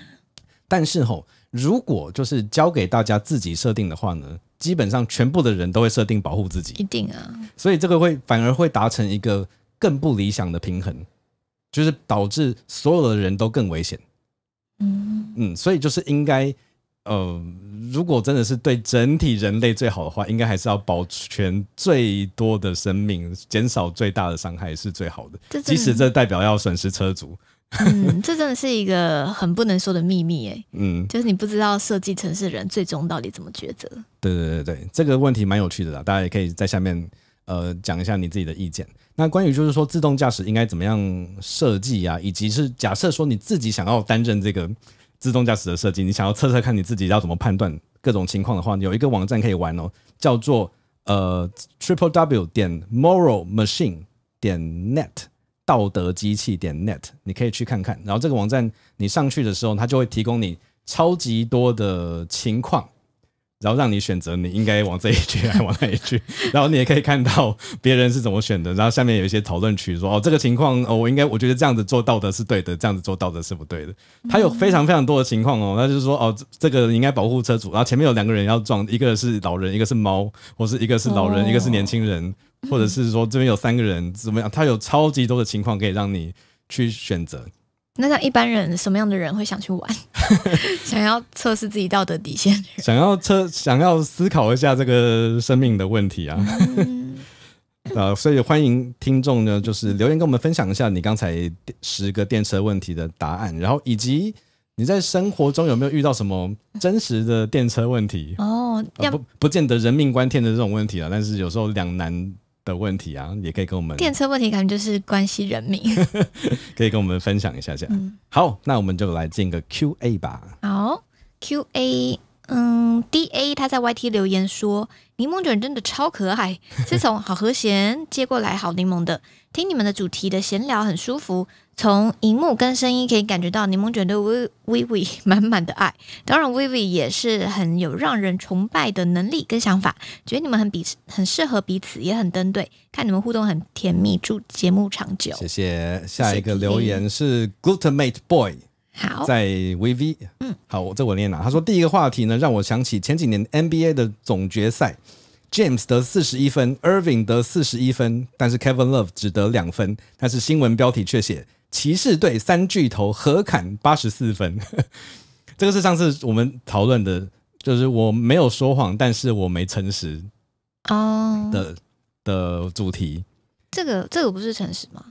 但是吼，如果就是交给大家自己设定的话呢，基本上全部的人都会设定保护自己，一定啊。所以这个会反而会达成一个更不理想的平衡，就是导致所有的人都更危险。嗯嗯，所以就是应该，呃，如果真的是对整体人类最好的话，应该还是要保全最多的生命，减少最大的伤害是最好的，即使这代表要损失车主。嗯，这真的是一个很不能说的秘密哎。嗯，就是你不知道设计城市人最终到底怎么抉择。对对对对，这个问题蛮有趣的啦，大家也可以在下面呃讲一下你自己的意见。那关于就是说自动驾驶应该怎么样设计啊，以及是假设说你自己想要担任这个自动驾驶的设计，你想要测测看你自己要怎么判断各种情况的话，有一个网站可以玩哦，叫做呃 triple w 点 moral machine 点 net。道德机器点 net，你可以去看看。然后这个网站你上去的时候，它就会提供你超级多的情况，然后让你选择你应该往这一去还是往那一去。然后你也可以看到别人是怎么选的。然后下面有一些讨论区，说哦这个情况哦我应该我觉得这样子做道德是对的，这样子做道德是不对的。它有非常非常多的情况哦，那就是说哦这个应该保护车主。然后前面有两个人要撞，一个是老人，一个是猫，或是一个是老人，一个是年轻人。或者是说这边有三个人怎么样？他有超级多的情况可以让你去选择。那像一般人什么样的人会想去玩？想要测试自己道德底线？想要测？想要思考一下这个生命的问题啊？啊！所以欢迎听众呢，就是留言跟我们分享一下你刚才十个电车问题的答案，然后以及你在生活中有没有遇到什么真实的电车问题？哦，不，不见得人命关天的这种问题啊，但是有时候两难。的问题啊，也可以跟我们电车问题，感觉就是关系人民，可以跟我们分享一下，这样。好，那我们就来进个 Q&A 吧。好，Q&A。嗯，D A 他在 Y T 留言说，柠檬卷真的超可爱，是 从好和弦接过来好柠檬的，听你们的主题的闲聊很舒服，从荧幕跟声音可以感觉到柠檬卷对 V V V 满满的爱，当然 V V 也是很有让人崇拜的能力跟想法，觉得你们很彼此很适合彼此，也很登对，看你们互动很甜蜜，祝节目长久。谢谢下一个留言是 Goodmate Boy。好，在 V V，嗯，好，我这我念了。他说第一个话题呢，让我想起前几年 N B A 的总决赛，James 得四十一分 i r v i n g 得四十一分，但是 Kevin Love 只得两分，但是新闻标题却写骑士队三巨头合砍八十四分。这个是上次我们讨论的，就是我没有说谎，但是我没诚实哦的的主题。这个这个不是诚实吗？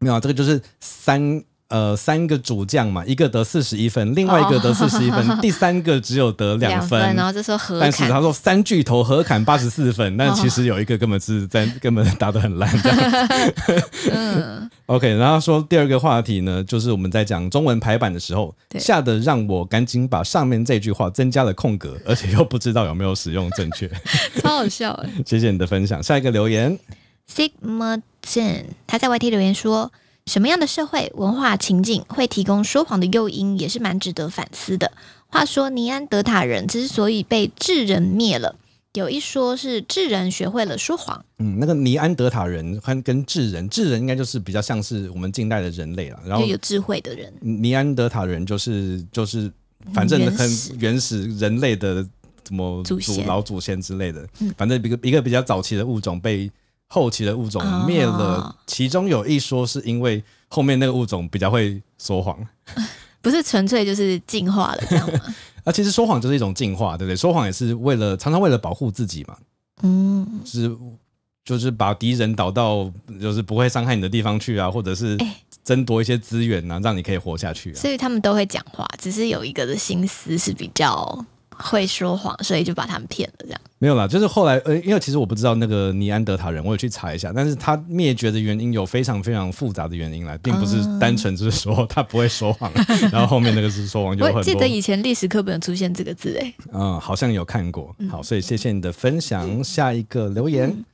没有，这个就是三。呃，三个主将嘛，一个得四十一分，另外一个得四十一分，第三个只有得两分。然后这时候，但是他说三巨头合砍八十四分，但其实有一个根本是在 根本打得很烂。这样 嗯，OK，然后说第二个话题呢，就是我们在讲中文排版的时候，吓得让我赶紧把上面这句话增加了空格，而且又不知道有没有使用正确，超好笑谢谢你的分享。下一个留言，Simon，他在 YT 留言说。什么样的社会文化情境会提供说谎的诱因，也是蛮值得反思的。话说尼安德塔人之所以被智人灭了，有一说是智人学会了说谎。嗯，那个尼安德塔人跟跟智人，智人应该就是比较像是我们近代的人类了。然后有智慧的人，尼安德塔人就是就是反正很原始人类的怎么祖老祖先之类的，反正一个一个比较早期的物种被。后期的物种灭了，其中有一说是因为后面那个物种比较会说谎，不是纯粹就是进化了。啊，其实说谎就是一种进化，对不对？说谎也是为了常常为了保护自己嘛，嗯，是就是把敌人导到就是不会伤害你的地方去啊，或者是争夺一些资源啊，让你可以活下去。所以他们都会讲话，只是有一个的心思是比较。会说谎，所以就把他们骗了，这样没有啦，就是后来，呃，因为其实我不知道那个尼安德塔人，我有去查一下，但是他灭绝的原因有非常非常复杂的原因来，并不是单纯就是说他不会说谎，然后后面那个是说谎就很我记得以前历史课本出现这个字，哎，嗯，好像有看过。好，所以谢谢你的分享。下一个留言，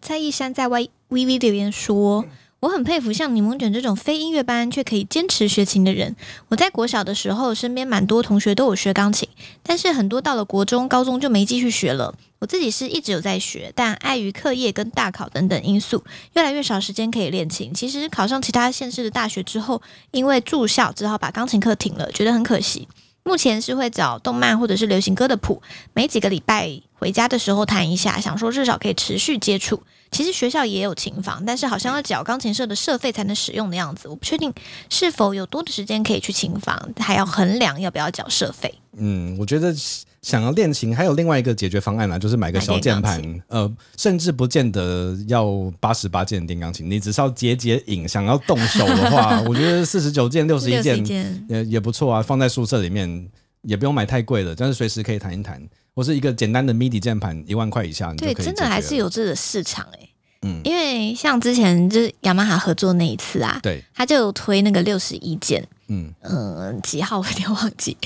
蔡一山在 Y V V 留言说。我很佩服像柠檬卷这种非音乐班却可以坚持学琴的人。我在国小的时候，身边蛮多同学都有学钢琴，但是很多到了国中、高中就没继续学了。我自己是一直有在学，但碍于课业跟大考等等因素，越来越少时间可以练琴。其实考上其他县市的大学之后，因为住校，只好把钢琴课停了，觉得很可惜。目前是会找动漫或者是流行歌的谱，每几个礼拜回家的时候弹一下，想说至少可以持续接触。其实学校也有琴房，但是好像要缴钢琴社的社费才能使用的样子，我不确定是否有多的时间可以去琴房，还要衡量要不要缴社费。嗯，我觉得。想要练琴，还有另外一个解决方案呢，就是买个小键盘，呃，甚至不见得要八十八键的电钢琴，你只是要解解瘾，想要动手的话，我觉得四十九键、六十一键也也不错啊，放在宿舍里面也不用买太贵的，但是随时可以弹一弹。我是一个简单的 MIDI 键盘，一万块以下，对，真的还是有这个市场哎。嗯，因为像之前就是雅马哈合作那一次啊，对，他就推那个六十一件。嗯几号我有点忘记。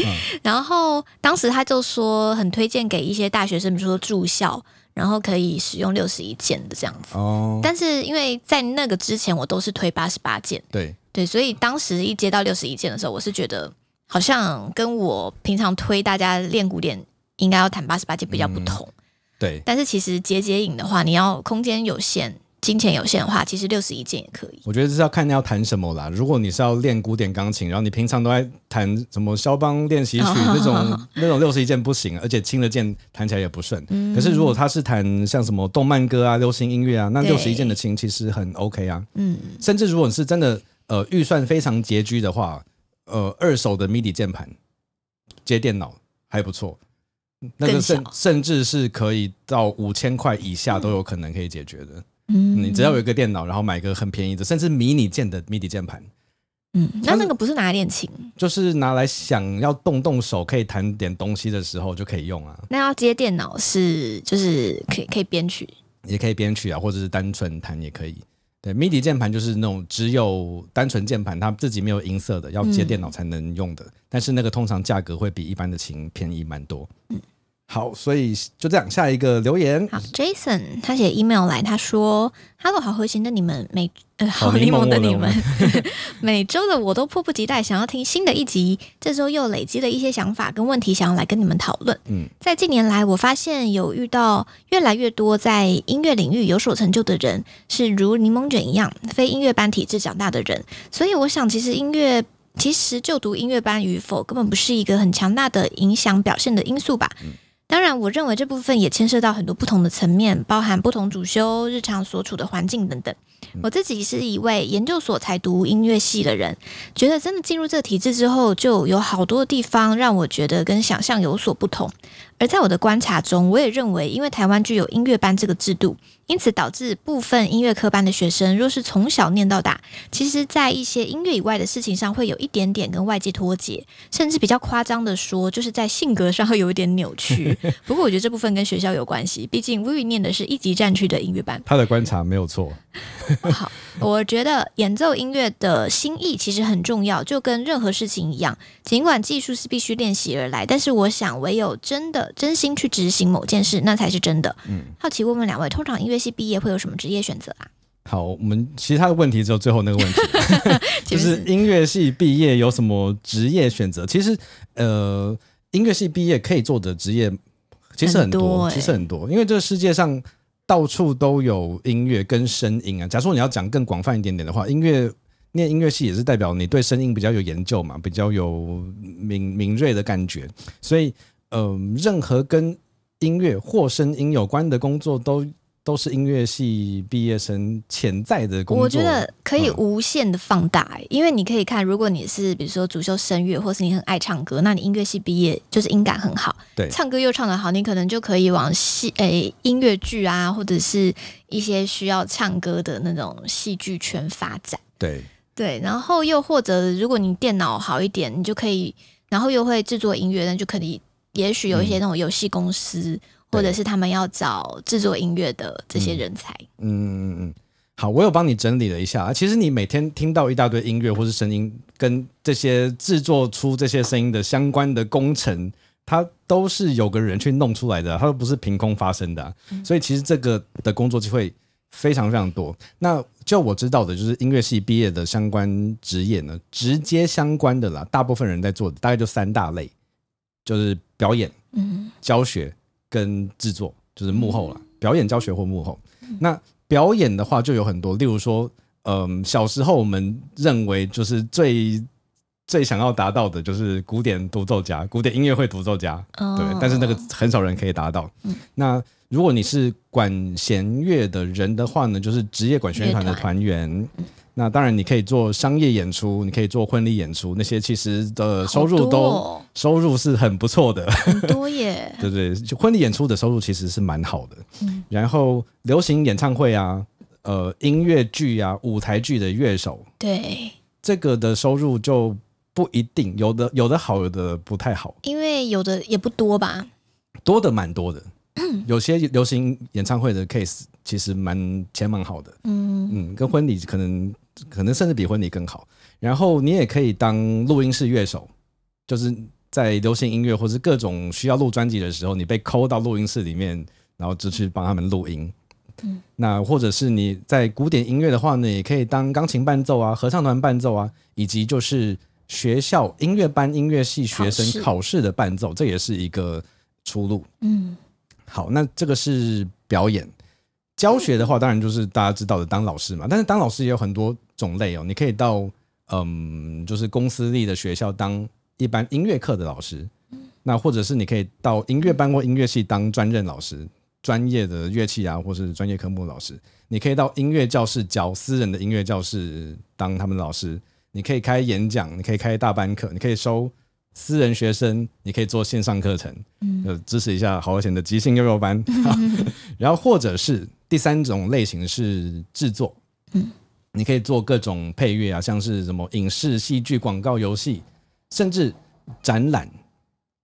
然后当时他就说很推荐给一些大学生，比如说住校，然后可以使用六十一件的这样子。哦，但是因为在那个之前我都是推八十八件，对对，所以当时一接到六十一件的时候，我是觉得好像跟我平常推大家练古典应该要弹八十八件比较不同。对，但是其实结节影的话，你要空间有限。金钱有限的话，其实六十一件也可以。我觉得这是要看你要弹什么啦。如果你是要练古典钢琴，然后你平常都在弹什么肖邦练习曲那种 那种六十一件不行，而且轻的键弹起来也不顺。可是如果他是弹像什么动漫歌啊、流行音乐啊，那六十一件的琴其实很 OK 啊。嗯，甚至如果你是真的呃预算非常拮据的话，呃二手的 MIDI 键盘接电脑还不错，那个甚甚至是可以到五千块以下都有可能可以解决的。你只要有一个电脑，然后买个很便宜的，甚至迷你键的 MIDI 键盘。嗯，那那个不是拿来练琴，就是拿来想要动动手，可以弹点东西的时候就可以用啊。那要接电脑是，就是可以可以编曲，也可以编曲啊，或者是单纯弹也可以。对，MIDI 键盘就是那种只有单纯键盘，它自己没有音色的，要接电脑才能用的。但是那个通常价格会比一般的琴便宜蛮多。好，所以就这样。下一个留言，好，Jason，他写 email 来，他说：“Hello，好核心的你们，每呃，好柠檬的你们，每周的我都迫不及待想要听新的一集。这周又累积了一些想法跟问题，想要来跟你们讨论。嗯，在近年来，我发现有遇到越来越多在音乐领域有所成就的人，是如柠檬卷一样非音乐班体质长大的人。所以，我想其实音乐，其实就读音乐班与否根本不是一个很强大的影响表现的因素吧。”当然，我认为这部分也牵涉到很多不同的层面，包含不同主修、日常所处的环境等等。我自己是一位研究所才读音乐系的人，觉得真的进入这个体制之后，就有好多地方让我觉得跟想象有所不同。而在我的观察中，我也认为，因为台湾具有音乐班这个制度，因此导致部分音乐科班的学生，若是从小念到大，其实，在一些音乐以外的事情上，会有一点点跟外界脱节，甚至比较夸张的说，就是在性格上会有一点扭曲。不过，我觉得这部分跟学校有关系，毕竟 Vivi 念的是一级战区的音乐班。他的观察没有错。好，我觉得演奏音乐的心意其实很重要，就跟任何事情一样。尽管技术是必须练习而来，但是我想，唯有真的真心去执行某件事，那才是真的。嗯，好奇问问两位，通常音乐系毕业会有什么职业选择啊？好，我们其他的问题只有最后那个问题，就是音乐系毕业有什么职业选择？其实，呃，音乐系毕业可以做的职业其实很多，其实很多，因为这个世界上。到处都有音乐跟声音啊。假如说你要讲更广泛一点点的话，音乐念音乐系也是代表你对声音比较有研究嘛，比较有敏敏锐的感觉。所以，呃，任何跟音乐或声音有关的工作都。都是音乐系毕业生潜在的工作，我觉得可以无限的放大。因为你可以看，如果你是比如说主修声乐，或是你很爱唱歌，那你音乐系毕业就是音感很好，对，唱歌又唱得好，你可能就可以往戏诶音乐剧啊，或者是一些需要唱歌的那种戏剧圈发展。对对，然后又或者，如果你电脑好一点，你就可以，然后又会制作音乐，那就可以，也许有一些那种游戏公司。或者是他们要找制作音乐的这些人才，嗯嗯嗯好，我有帮你整理了一下。其实你每天听到一大堆音乐或是声音，跟这些制作出这些声音的相关的工程，它都是有个人去弄出来的，它都不是凭空发生的。所以其实这个的工作机会非常非常多。那就我知道的就是音乐系毕业的相关职业呢，直接相关的啦，大部分人在做的大概就三大类，就是表演、教学。跟制作就是幕后了，表演教学或幕后。那表演的话就有很多，例如说，嗯，小时候我们认为就是最最想要达到的，就是古典独奏家、古典音乐会独奏家，对。但是那个很少人可以达到。那如果你是管弦乐的人的话呢，就是职业管弦团的团员。那当然，你可以做商业演出，你可以做婚礼演出，那些其实的收入都收入是很不错的，很多耶，对对？婚礼演出的收入其实是蛮好的。嗯，然后流行演唱会啊，呃，音乐剧啊，舞台剧的乐手，对，这个的收入就不一定，有的有的好，有的不太好，因为有的也不多吧，多的蛮多的，有些流行演唱会的 case 其实蛮钱蛮好的，嗯嗯，跟婚礼可能。可能甚至比婚礼更好。然后你也可以当录音室乐手，就是在流行音乐或是各种需要录专辑的时候，你被抠到录音室里面，然后就去帮他们录音。嗯。那或者是你在古典音乐的话呢，也可以当钢琴伴奏啊、合唱团伴奏啊，以及就是学校音乐班、音乐系学生考试的伴奏，这也是一个出路。嗯。好，那这个是表演。教学的话，当然就是大家知道的当老师嘛。但是当老师也有很多。种类哦，你可以到嗯，就是公司立的学校当一般音乐课的老师，那或者是你可以到音乐班或音乐系当专任老师，专业的乐器啊，或是专业科目老师。你可以到音乐教室教，私人的音乐教室当他们老师。你可以开演讲，你可以开大班课，你可以收私人学生，你可以做线上课程，嗯，支持一下好有钱的即兴幼幼班。然后或者是第三种类型是制作，嗯。你可以做各种配乐啊，像是什么影视、戏剧、广告、游戏，甚至展览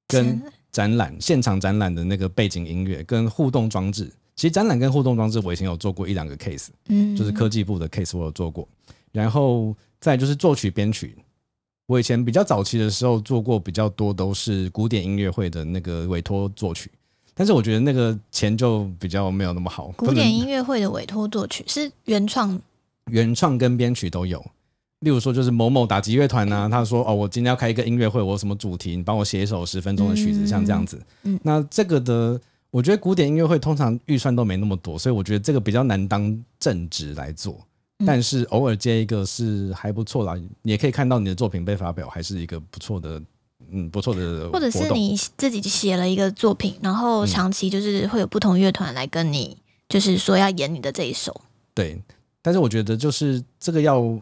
跟展览现场展览的那个背景音乐跟互动装置。其实展览跟互动装置，我以前有做过一两个 case，嗯，就是科技部的 case 我有做过。然后再就是作曲编曲，我以前比较早期的时候做过比较多，都是古典音乐会的那个委托作曲。但是我觉得那个钱就比较没有那么好。古典音乐会的委托作曲是原创。原创跟编曲都有，例如说就是某某打击乐团呢，他说哦，我今天要开一个音乐会，我什么主题，你帮我写一首十分钟的曲子，像这样子。嗯，那这个的，我觉得古典音乐会通常预算都没那么多，所以我觉得这个比较难当正职来做。但是偶尔接一个是还不错啦，你也可以看到你的作品被发表，还是一个不错的，嗯，不错的。或者是你自己写了一个作品，然后长期就是会有不同乐团来跟你，就是说要演你的这一首。对。但是我觉得，就是这个要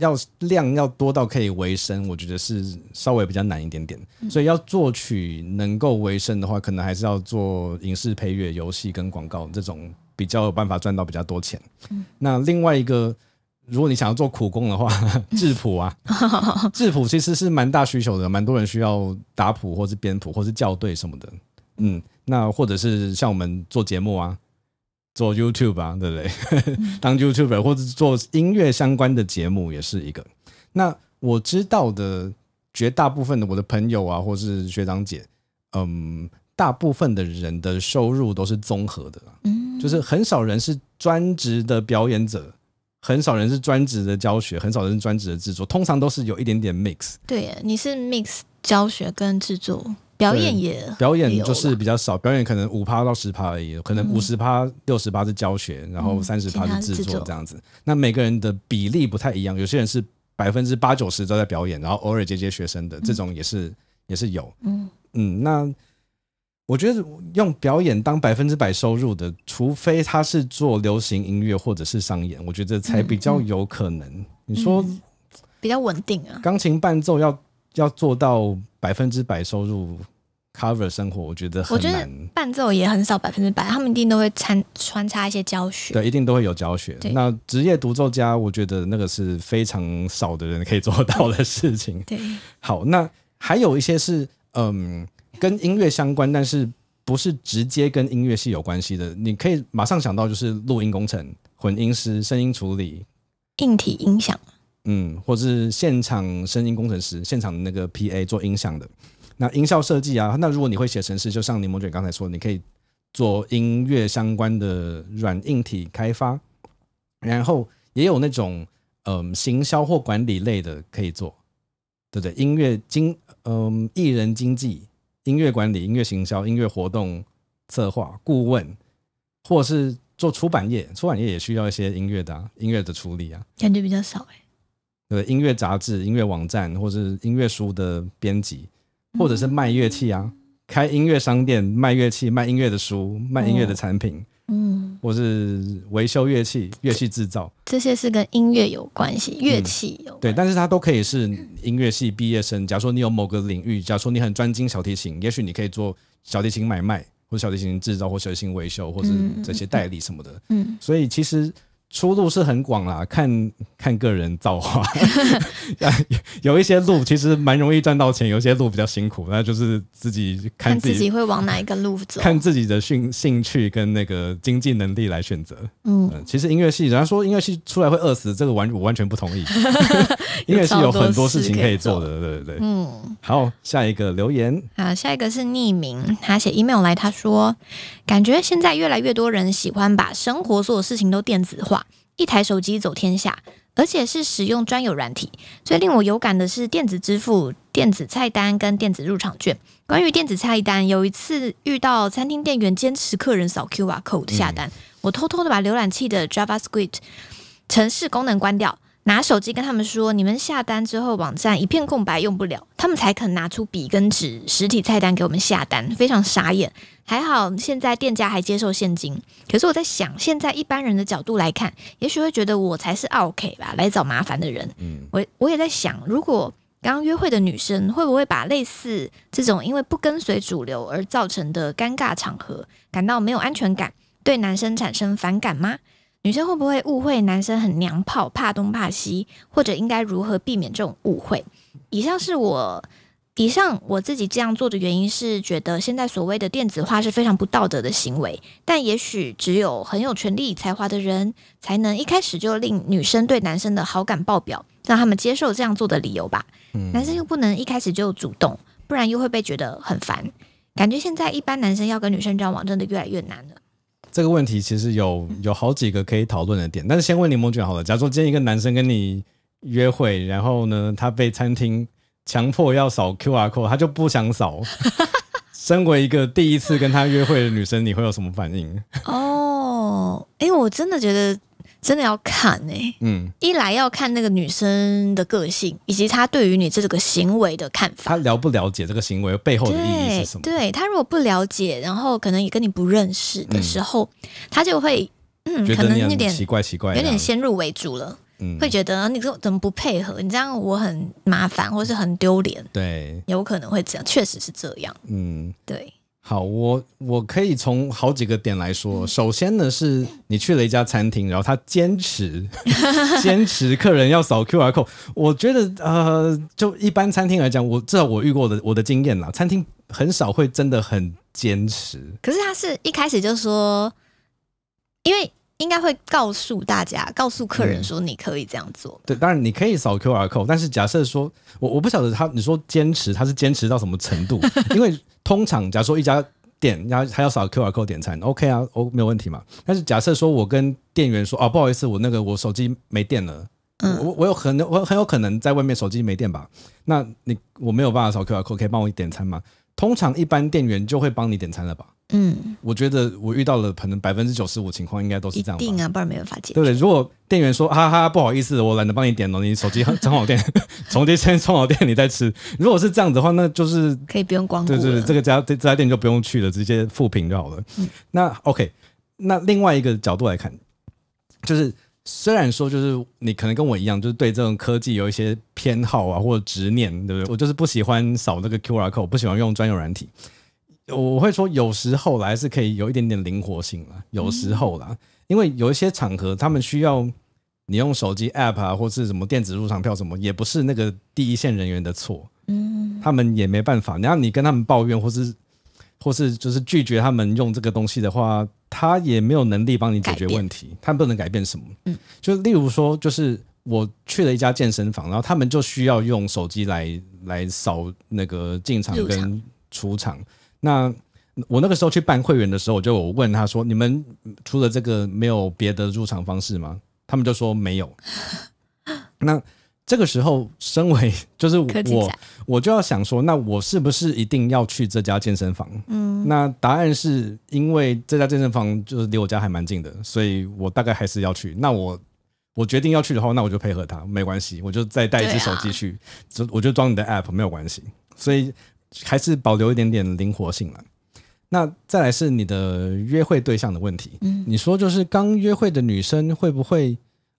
要量要多到可以维生，我觉得是稍微比较难一点点。所以要作曲能够维生的话，可能还是要做影视配乐、游戏跟广告这种比较有办法赚到比较多钱。那另外一个，如果你想要做苦工的话，质谱啊，质谱其实是蛮大需求的，蛮多人需要打谱或是编谱或是校对什么的。嗯，那或者是像我们做节目啊。做 YouTube 啊，对不对？当 YouTuber 或者做音乐相关的节目也是一个。那我知道的绝大部分的我的朋友啊，或是学长姐，嗯，大部分的人的收入都是综合的，嗯，就是很少人是专职的表演者，很少人是专职的教学，很少人是专职的制作，通常都是有一点点 mix。对，你是 mix 教学跟制作。表演也表演就是比较少，表演可能五趴到十趴而已，可能五十趴、六十趴是教学，然后三十趴是制作这样子。那每个人的比例不太一样，有些人是百分之八九十都在表演，然后偶尔接接学生的这种也是也是有。嗯嗯，那我觉得用表演当百分之百收入的，除非他是做流行音乐或者是商演，我觉得才比较有可能。你说比较稳定啊？钢琴伴奏要要做到。百分之百收入 cover 生活，我觉得很难。伴奏也很少百分之百，他们一定都会穿穿插一些教学。对，一定都会有教学。那职业独奏家，我觉得那个是非常少的人可以做到的事情。对，好，那还有一些是嗯，跟音乐相关，但是不是直接跟音乐系有关系的？你可以马上想到就是录音工程、混音师、声音处理、硬体音响。嗯，或是现场声音工程师、现场那个 PA 做音响的，那音效设计啊，那如果你会写程式，就像柠檬卷刚才说，你可以做音乐相关的软硬体开发，然后也有那种嗯行销或管理类的可以做，对不对？音乐经嗯艺人经纪、音乐管理、音乐行销、音乐活动策划顾问，或是做出版业，出版业也需要一些音乐的音乐的处理啊，感觉比较少哎。呃音乐杂志、音乐网站或是音乐书的编辑，或者是卖乐器啊，开音乐商店卖乐器、卖音乐的书、卖音乐的产品，嗯，或是维修乐器、乐器制造，这些是跟音乐有关系，乐器有对，但是它都可以是音乐系毕业生。假如说你有某个领域，假如说你很专精小提琴，也许你可以做小提琴买卖，或小提琴制造，或小提琴维修，或是这些代理什么的，嗯，所以其实。出路是很广啦，看看个人造化。有一些路其实蛮容易赚到钱，有些路比较辛苦，那就是自己看自己会往哪一个路走，看自己的兴兴趣跟那个经济能力来选择。嗯，其实音乐系，人家说音乐系出来会饿死，这个完我完全不同意，音乐系有很多事情可以做的，对对对。嗯，好，下一个留言，好，下一个是匿名，他写 email 来，他说。感觉现在越来越多人喜欢把生活所有事情都电子化，一台手机走天下，而且是使用专有软体。最令我有感的是电子支付、电子菜单跟电子入场券。关于电子菜单，有一次遇到餐厅店员坚持客人扫 QR code 下单，我偷偷的把浏览器的 JavaScript 城市功能关掉。拿手机跟他们说，你们下单之后网站一片空白，用不了，他们才肯拿出笔跟纸，实体菜单给我们下单，非常傻眼。还好现在店家还接受现金。可是我在想，现在一般人的角度来看，也许会觉得我才是 OK 吧，来找麻烦的人。嗯，我我也在想，如果刚约会的女生会不会把类似这种因为不跟随主流而造成的尴尬场合感到没有安全感，对男生产生反感吗？女生会不会误会男生很娘炮、怕东怕西，或者应该如何避免这种误会？以上是我以上我自己这样做的原因是觉得现在所谓的电子化是非常不道德的行为，但也许只有很有权力、才华的人才能一开始就令女生对男生的好感爆表，让他们接受这样做的理由吧。男生又不能一开始就主动，不然又会被觉得很烦。感觉现在一般男生要跟女生交往真的越来越难了。这个问题其实有有好几个可以讨论的点，但是先问柠檬卷好了。假如说今天一个男生跟你约会，然后呢他被餐厅强迫要扫 Q R code，他就不想扫。身为一个第一次跟他约会的女生，你会有什么反应？哦，哎，我真的觉得。真的要看哎，嗯，一来要看那个女生的个性，以及她对于你这个行为的看法。她了不了解这个行为背后的对，对她如果不了解，然后可能也跟你不认识的时候，她就会嗯，可能有点奇怪奇怪，有点先入为主了，嗯，会觉得你这怎么不配合？你这样我很麻烦，或是很丢脸，对，有可能会这样，确实是这样，嗯，对。好，我我可以从好几个点来说。首先呢，是你去了一家餐厅，然后他坚持 坚持客人要扫 Q R code。我觉得呃，就一般餐厅来讲，我至少我遇过的我的经验啦，餐厅很少会真的很坚持。可是他是一开始就说，因为。应该会告诉大家，告诉客人说你可以这样做。对，当然你可以扫 QR code，但是假设说，我我不晓得他，你说坚持他是坚持到什么程度？因为通常假说一家店，人家他要扫 QR code 点餐，OK 啊，o 没有问题嘛。但是假设说我跟店员说，哦，不好意思，我那个我手机没电了，我我有可能我很有可能在外面手机没电吧？那你我没有办法扫 QR code，可以帮我点餐吗？通常一般店员就会帮你点餐了吧？嗯，我觉得我遇到了可能百分之九十五情况应该都是这样，一定啊，不然没办法解决，对不对？如果店员说哈哈不好意思，我懒得帮你点了，你手机充好电，充 电 先充好电，你再吃。如果是这样子的话，那就是可以不用光顾，对对对，这个家这家店就不用去了，直接复评就好了。那 OK，那另外一个角度来看，就是虽然说就是你可能跟我一样，就是对这种科技有一些偏好啊或者执念，对不对？我就是不喜欢扫那个 QR code，不喜欢用专用软体。我会说，有时候来是可以有一点点灵活性啦，有时候啦，因为有一些场合，他们需要你用手机 App 啊，或是什么电子入场票什么，也不是那个第一线人员的错，嗯，他们也没办法。然后你跟他们抱怨，或是或是就是拒绝他们用这个东西的话，他也没有能力帮你解决问题，他不能改变什么。嗯，就例如说，就是我去了一家健身房，然后他们就需要用手机来来扫那个进场跟出场。那我那个时候去办会员的时候，我就有问他说：“你们除了这个没有别的入场方式吗？”他们就说没有。那这个时候，身为就是我，我就要想说，那我是不是一定要去这家健身房？嗯，那答案是因为这家健身房就是离我家还蛮近的，所以我大概还是要去。那我我决定要去的话，那我就配合他，没关系，我就再带一只手机去，就我就装你的 app，没有关系。所以。还是保留一点点灵活性了。那再来是你的约会对象的问题。嗯，你说就是刚约会的女生会不会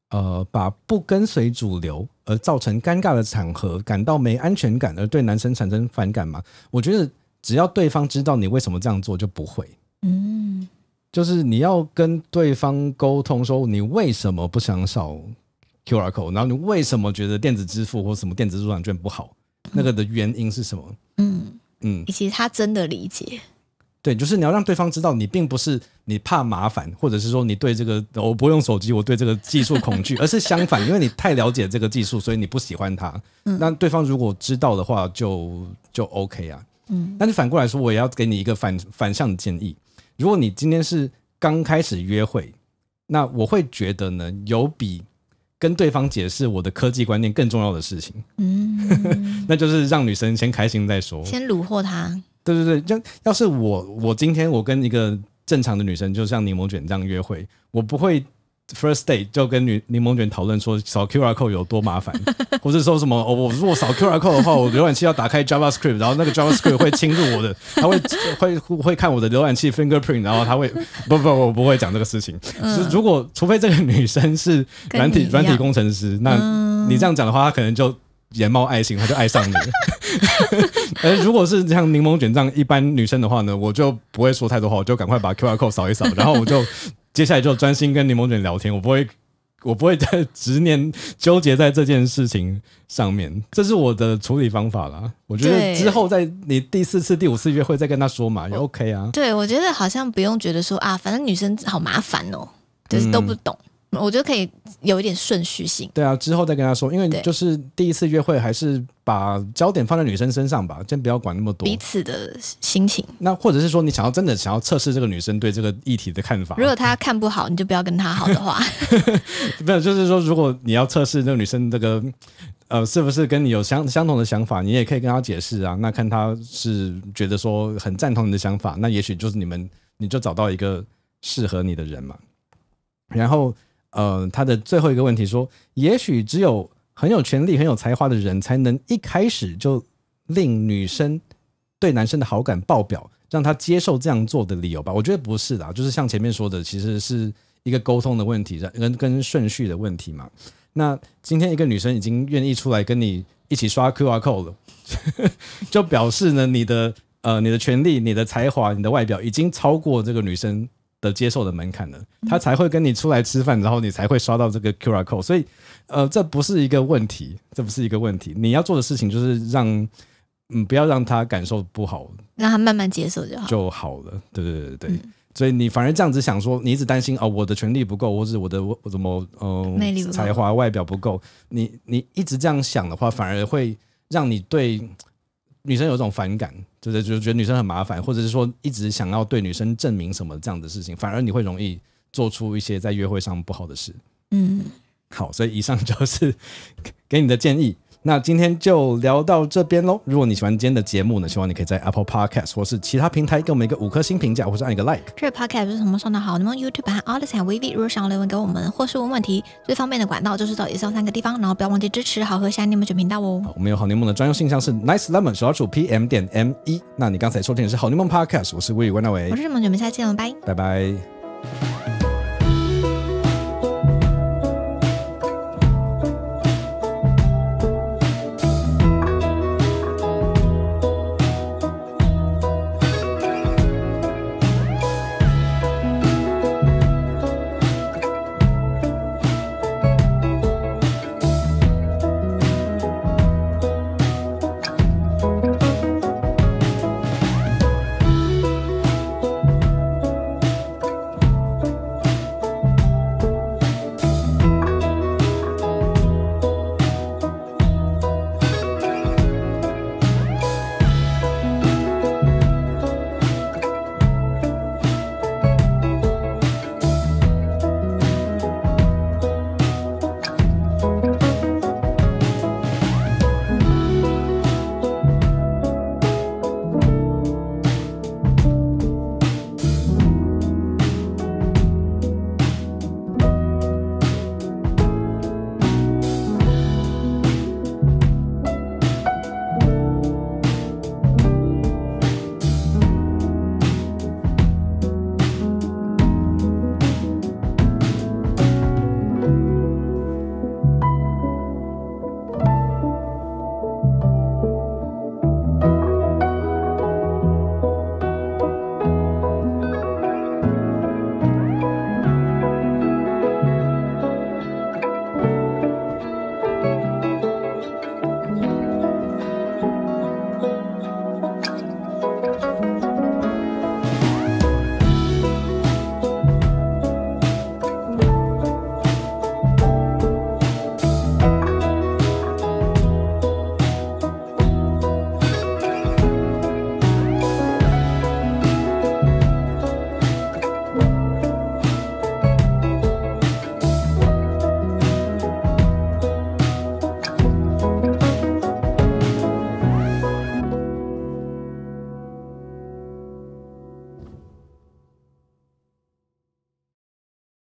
呃，把不跟随主流而造成尴尬的场合感到没安全感而对男生产生反感吗？我觉得只要对方知道你为什么这样做就不会。嗯，就是你要跟对方沟通说你为什么不想扫 QR code，然后你为什么觉得电子支付或什么电子入场券不好？那个的原因是什么？嗯嗯，以及他真的理解，对，就是你要让对方知道，你并不是你怕麻烦，或者是说你对这个我不用手机，我对这个技术恐惧，而是相反，因为你太了解这个技术，所以你不喜欢它。那对方如果知道的话，就就 OK 啊。嗯，但是反过来说，我也要给你一个反反向的建议。如果你今天是刚开始约会，那我会觉得呢，有比。跟对方解释我的科技观念更重要的事情，嗯，那就是让女生先开心再说，先虏获她。对对对，就要是我，我今天我跟一个正常的女生，就像柠檬卷这样约会，我不会。First day 就跟女柠檬卷讨论说扫 QR code 有多麻烦，或者是说什么我如果扫 QR code 的话，我浏览器要打开 JavaScript，然后那个 JavaScript 会侵入我的，它会会会看我的浏览器 fingerprint，然后它会 不不不不会讲这个事情。是如果除非这个女生是软体软体工程师，那你这样讲的话，她可能就眼冒爱心，她就爱上你。而如果是像柠檬卷这样一般女生的话呢，我就不会说太多话，我就赶快把 QR code 扫一扫，然后我就。接下来就专心跟柠檬卷聊天，我不会，我不会在执念纠结在这件事情上面，这是我的处理方法啦。我觉得之后在你第四次、第五次约会再跟他说嘛，也 OK 啊。对，我觉得好像不用觉得说啊，反正女生好麻烦哦，就是都不懂。我觉得可以有一点顺序性。对啊，之后再跟他说，因为就是第一次约会，还是把焦点放在女生身上吧，先不要管那么多彼此的心情。那或者是说，你想要真的想要测试这个女生对这个议题的看法，如果她看不好，你就不要跟她好的话。没有，就是说，如果你要测试这个女生这个呃，是不是跟你有相相同的想法，你也可以跟她解释啊。那看她是觉得说很赞同你的想法，那也许就是你们你就找到一个适合你的人嘛。然后。呃，他的最后一个问题说：“也许只有很有权力、很有才华的人，才能一开始就令女生对男生的好感爆表，让他接受这样做的理由吧？”我觉得不是的，就是像前面说的，其实是一个沟通的问题，跟跟顺序的问题嘛。那今天一个女生已经愿意出来跟你一起刷 Q R code，了，就表示呢，你的呃，你的权利、你的才华、你的外表，已经超过这个女生。的接受的门槛呢，他才会跟你出来吃饭，然后你才会刷到这个 QR code。所以，呃，这不是一个问题，这不是一个问题。你要做的事情就是让，嗯，不要让他感受不好，让他慢慢接受就好就好了。对对对对，所以你反而这样子想说，你一直担心哦，我的权利不够，或者我的我怎么呃，才华、外表不够。你你一直这样想的话，反而会让你对。女生有种反感，就是就觉得女生很麻烦，或者是说一直想要对女生证明什么这样的事情，反而你会容易做出一些在约会上不好的事。嗯，好，所以以上就是 给你的建议。那今天就聊到这边喽。如果你喜欢今天的节目呢，希望你可以在 Apple Podcast 或是其他平台给我们一个五颗星评价，或是按一个 Like。这 Podcast 是什么上的？好那檬 YouTube 和 Alls and Wee VV，如果想要留言给我们或是问问题，最方便的管道就是到以上三个地方，然后不要忘记支持好柠檬，订阅我们频道哦。我们有好柠檬的专用信箱是 nice lemon，主要处 P M 点 M 一。那你刚才收听的是好柠檬 Podcast，我是威威关大伟，我是什么？我们下期见，拜拜拜。